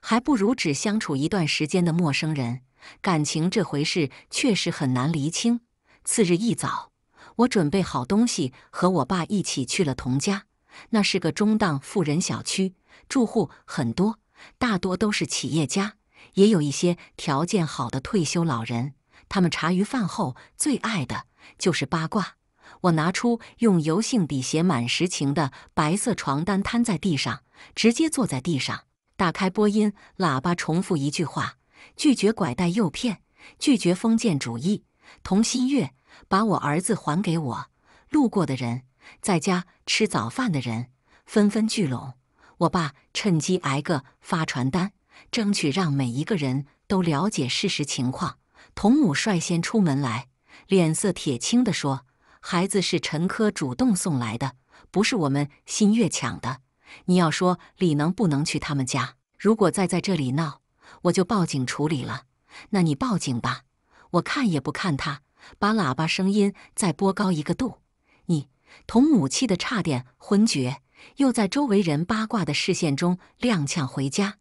还不如只相处一段时间的陌生人。感情这回事确实很难厘清。次日一早，我准备好东西，和我爸一起去了童家。那是个中档富人小区，住户很多，大多都是企业家。也有一些条件好的退休老人，他们茶余饭后最爱的就是八卦。我拿出用油性笔写满实情的白色床单，摊在地上，直接坐在地上，打开播音喇叭，重复一句话：拒绝拐带诱骗，拒绝封建主义。童心月，把我儿子还给我！路过的人，在家吃早饭的人，纷纷聚拢。我爸趁机挨个发传单。争取让每一个人都了解事实情况。童母率先出门来，脸色铁青地说：“孩子是陈科主动送来的，不是我们新月抢的。你要说李能不能去他们家？如果再在这里闹，我就报警处理了。那你报警吧。”我看也不看他，把喇叭声音再拨高一个度。你童母气得差点昏厥，又在周围人八卦的视线中踉跄回家。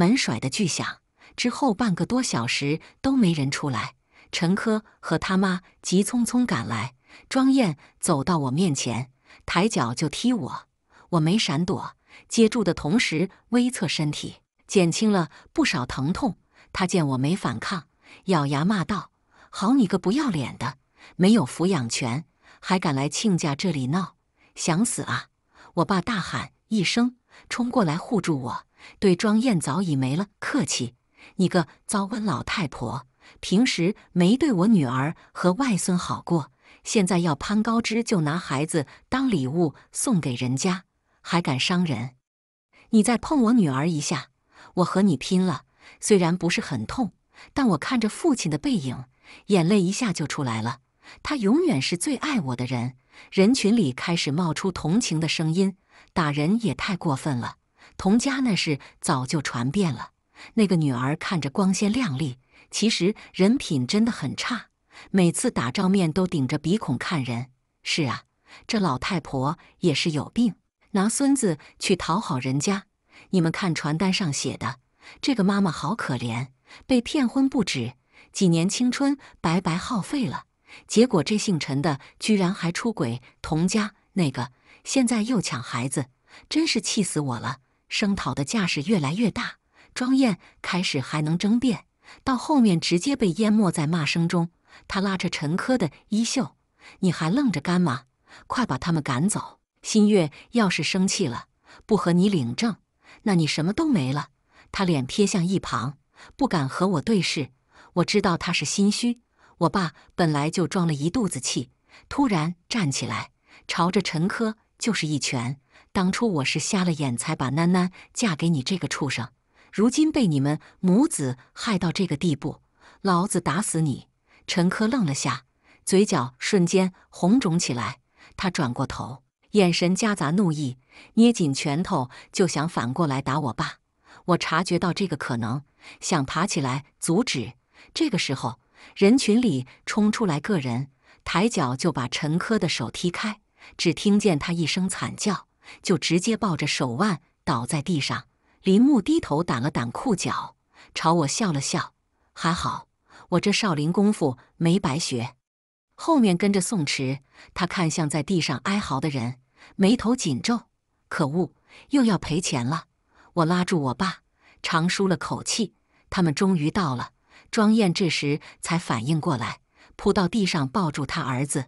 门甩的巨响之后，半个多小时都没人出来。陈科和他妈急匆匆赶来。庄燕走到我面前，抬脚就踢我，我没闪躲，接住的同时微侧身体，减轻了不少疼痛。他见我没反抗，咬牙骂道：“好你个不要脸的，没有抚养权还敢来亲家这里闹，想死啊！”我爸大喊一声，冲过来护住我。对庄燕早已没了客气，你个糟温老太婆，平时没对我女儿和外孙好过，现在要攀高枝就拿孩子当礼物送给人家，还敢伤人！你再碰我女儿一下，我和你拼了！虽然不是很痛，但我看着父亲的背影，眼泪一下就出来了。他永远是最爱我的人。人群里开始冒出同情的声音，打人也太过分了。童家那事早就传遍了。那个女儿看着光鲜亮丽，其实人品真的很差。每次打照面都顶着鼻孔看人。是啊，这老太婆也是有病，拿孙子去讨好人家。你们看传单上写的，这个妈妈好可怜，被骗婚不止，几年青春白白耗费了。结果这姓陈的居然还出轨童家那个，现在又抢孩子，真是气死我了。声讨的架势越来越大，庄燕开始还能争辩，到后面直接被淹没在骂声中。他拉着陈科的衣袖：“你还愣着干嘛？快把他们赶走！新月要是生气了，不和你领证，那你什么都没了。”他脸瞥向一旁，不敢和我对视。我知道他是心虚。我爸本来就装了一肚子气，突然站起来，朝着陈科就是一拳。当初我是瞎了眼，才把囡囡嫁给你这个畜生。如今被你们母子害到这个地步，老子打死你！陈科愣了下，嘴角瞬间红肿起来。他转过头，眼神夹杂怒意，捏紧拳头就想反过来打我爸。我察觉到这个可能，想爬起来阻止。这个时候，人群里冲出来个人，抬脚就把陈科的手踢开，只听见他一声惨叫。就直接抱着手腕倒在地上，林木低头掸了掸裤脚，朝我笑了笑。还好，我这少林功夫没白学。后面跟着宋池，他看向在地上哀嚎的人，眉头紧皱。可恶，又要赔钱了。我拉住我爸，长舒了口气。他们终于到了。庄燕这时才反应过来，扑到地上抱住他儿子，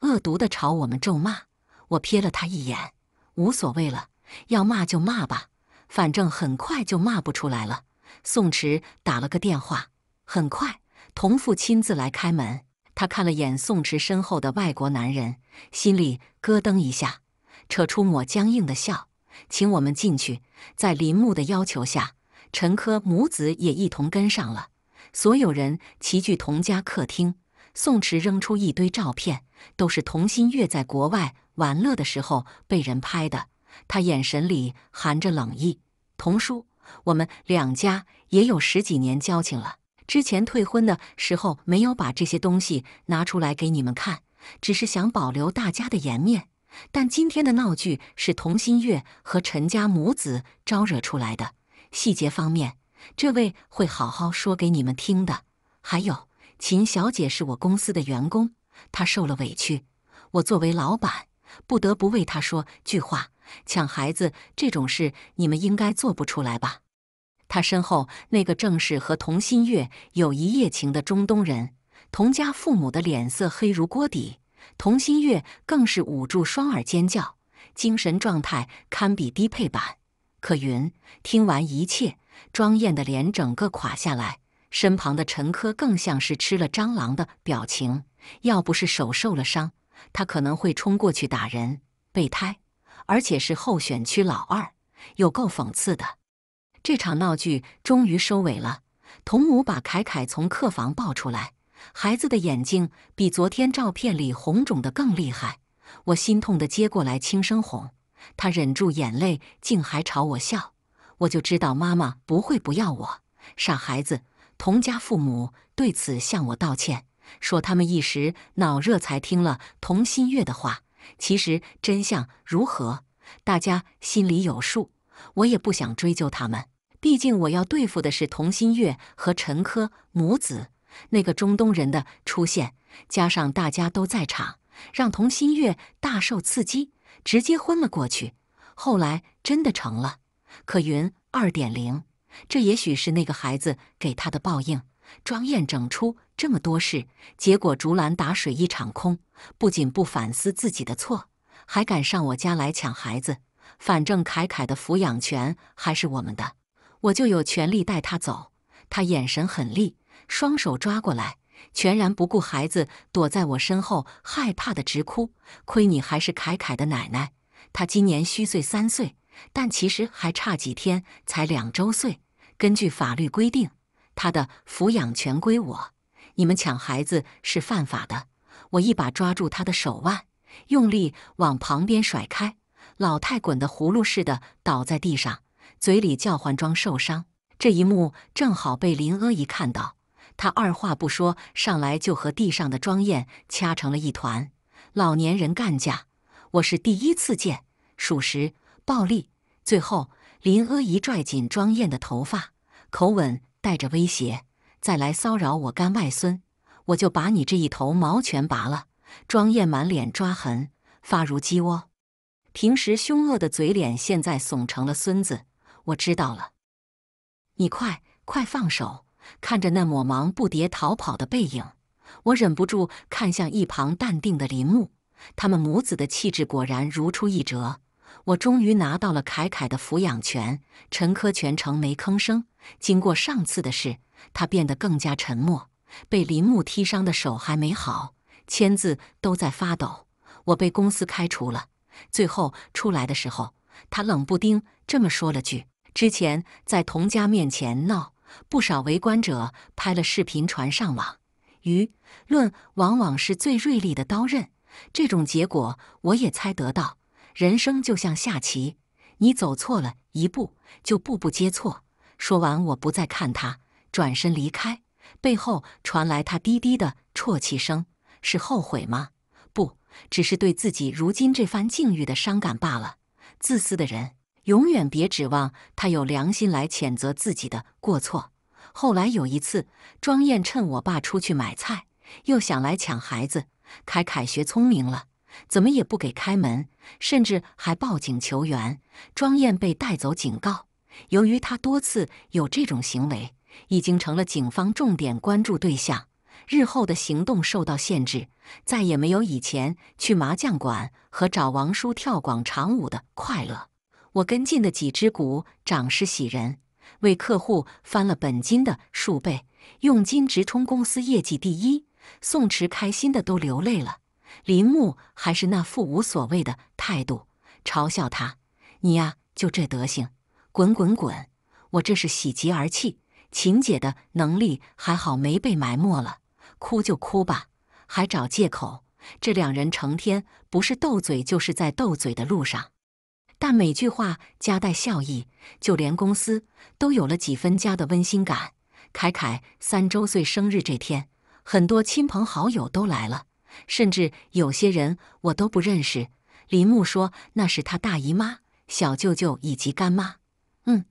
恶毒的朝我们咒骂。我瞥了他一眼。无所谓了，要骂就骂吧，反正很快就骂不出来了。宋池打了个电话，很快童父亲自来开门。他看了眼宋池身后的外国男人，心里咯噔一下，扯出抹僵硬的笑，请我们进去。在林木的要求下，陈科母子也一同跟上了，所有人齐聚童家客厅。宋池扔出一堆照片，都是童心月在国外玩乐的时候被人拍的。他眼神里含着冷意：“童叔，我们两家也有十几年交情了。之前退婚的时候没有把这些东西拿出来给你们看，只是想保留大家的颜面。但今天的闹剧是童心月和陈家母子招惹出来的。细节方面，这位会好好说给你们听的。还有。”秦小姐是我公司的员工，她受了委屈，我作为老板不得不为她说句话。抢孩子这种事，你们应该做不出来吧？他身后那个正是和童心月有一夜情的中东人，童家父母的脸色黑如锅底，童心月更是捂住双耳尖叫，精神状态堪比低配版。可云听完一切，庄艳的脸整个垮下来。身旁的陈科更像是吃了蟑螂的表情，要不是手受了伤，他可能会冲过去打人。备胎，而且是候选区老二，有够讽刺的。这场闹剧终于收尾了。童母把凯凯从客房抱出来，孩子的眼睛比昨天照片里红肿的更厉害。我心痛的接过来，轻声哄他，忍住眼泪，竟还朝我笑。我就知道妈妈不会不要我，傻孩子。童家父母对此向我道歉，说他们一时脑热才听了童心月的话。其实真相如何，大家心里有数。我也不想追究他们，毕竟我要对付的是童心月和陈科母子。那个中东人的出现，加上大家都在场，让童心月大受刺激，直接昏了过去。后来真的成了，可云二点零。这也许是那个孩子给他的报应。庄燕整出这么多事，结果竹篮打水一场空。不仅不反思自己的错，还敢上我家来抢孩子。反正凯凯的抚养权还是我们的，我就有权利带他走。他眼神狠厉，双手抓过来，全然不顾孩子躲在我身后，害怕的直哭。亏你还是凯凯的奶奶，他今年虚岁三岁，但其实还差几天才两周岁。根据法律规定，他的抚养权归我。你们抢孩子是犯法的。我一把抓住他的手腕，用力往旁边甩开，老太滚的葫芦似的倒在地上，嘴里叫唤装受伤。这一幕正好被林阿姨看到，她二话不说，上来就和地上的庄燕掐成了一团。老年人干架，我是第一次见，属实暴力。最后，林阿姨拽紧庄燕的头发。口吻带着威胁，再来骚扰我干外孙，我就把你这一头毛全拔了。庄燕满脸抓痕，发如鸡窝，平时凶恶的嘴脸现在怂成了孙子。我知道了，你快快放手！看着那抹忙不迭逃跑的背影，我忍不住看向一旁淡定的林木，他们母子的气质果然如出一辙。我终于拿到了凯凯的抚养权。陈科全程没吭声。经过上次的事，他变得更加沉默。被林木踢伤的手还没好，签字都在发抖。我被公司开除了。最后出来的时候，他冷不丁这么说了句：“之前在童家面前闹，不少围观者拍了视频传上网。舆论往往是最锐利的刀刃，这种结果我也猜得到。”人生就像下棋，你走错了一步，就步步皆错。说完，我不再看他，转身离开，背后传来他低低的啜泣声。是后悔吗？不只是对自己如今这番境遇的伤感罢了。自私的人，永远别指望他有良心来谴责自己的过错。后来有一次，庄燕趁我爸出去买菜，又想来抢孩子。凯凯学聪明了。怎么也不给开门，甚至还报警求援。庄艳被带走警告，由于他多次有这种行为，已经成了警方重点关注对象，日后的行动受到限制，再也没有以前去麻将馆和找王叔跳广场舞的快乐。我跟进的几只股涨势喜人，为客户翻了本金的数倍，佣金直冲公司业绩第一。宋池开心的都流泪了。林木还是那副无所谓的态度，嘲笑他：“你呀，就这德行，滚滚滚！”我这是喜极而泣。秦姐的能力还好没被埋没了，哭就哭吧，还找借口。这两人成天不是斗嘴，就是在斗嘴的路上。但每句话夹带笑意，就连公司都有了几分家的温馨感。凯凯三周岁生日这天，很多亲朋好友都来了。甚至有些人我都不认识。林木说：“那是他大姨妈、小舅舅以及干妈。”嗯，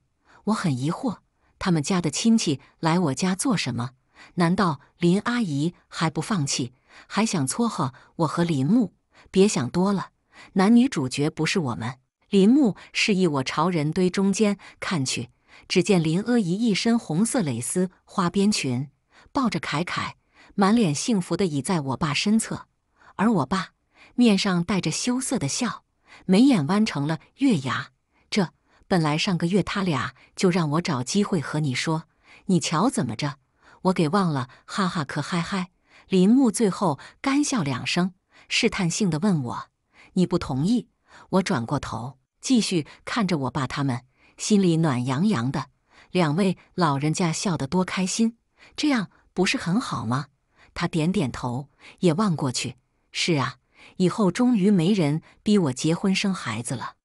我很疑惑，他们家的亲戚来我家做什么？难道林阿姨还不放弃，还想撮合我和林木？别想多了，男女主角不是我们。林木示意我朝人堆中间看去，只见林阿姨一身红色蕾丝花边裙，抱着凯凯。满脸幸福的倚在我爸身侧，而我爸面上带着羞涩的笑，眉眼弯成了月牙。这本来上个月他俩就让我找机会和你说，你瞧怎么着，我给忘了，哈哈，可嗨嗨！林木最后干笑两声，试探性地问我：“你不同意？”我转过头，继续看着我爸他们，心里暖洋洋的。两位老人家笑得多开心，这样不是很好吗？他点点头，也望过去。是啊，以后终于没人逼我结婚生孩子了。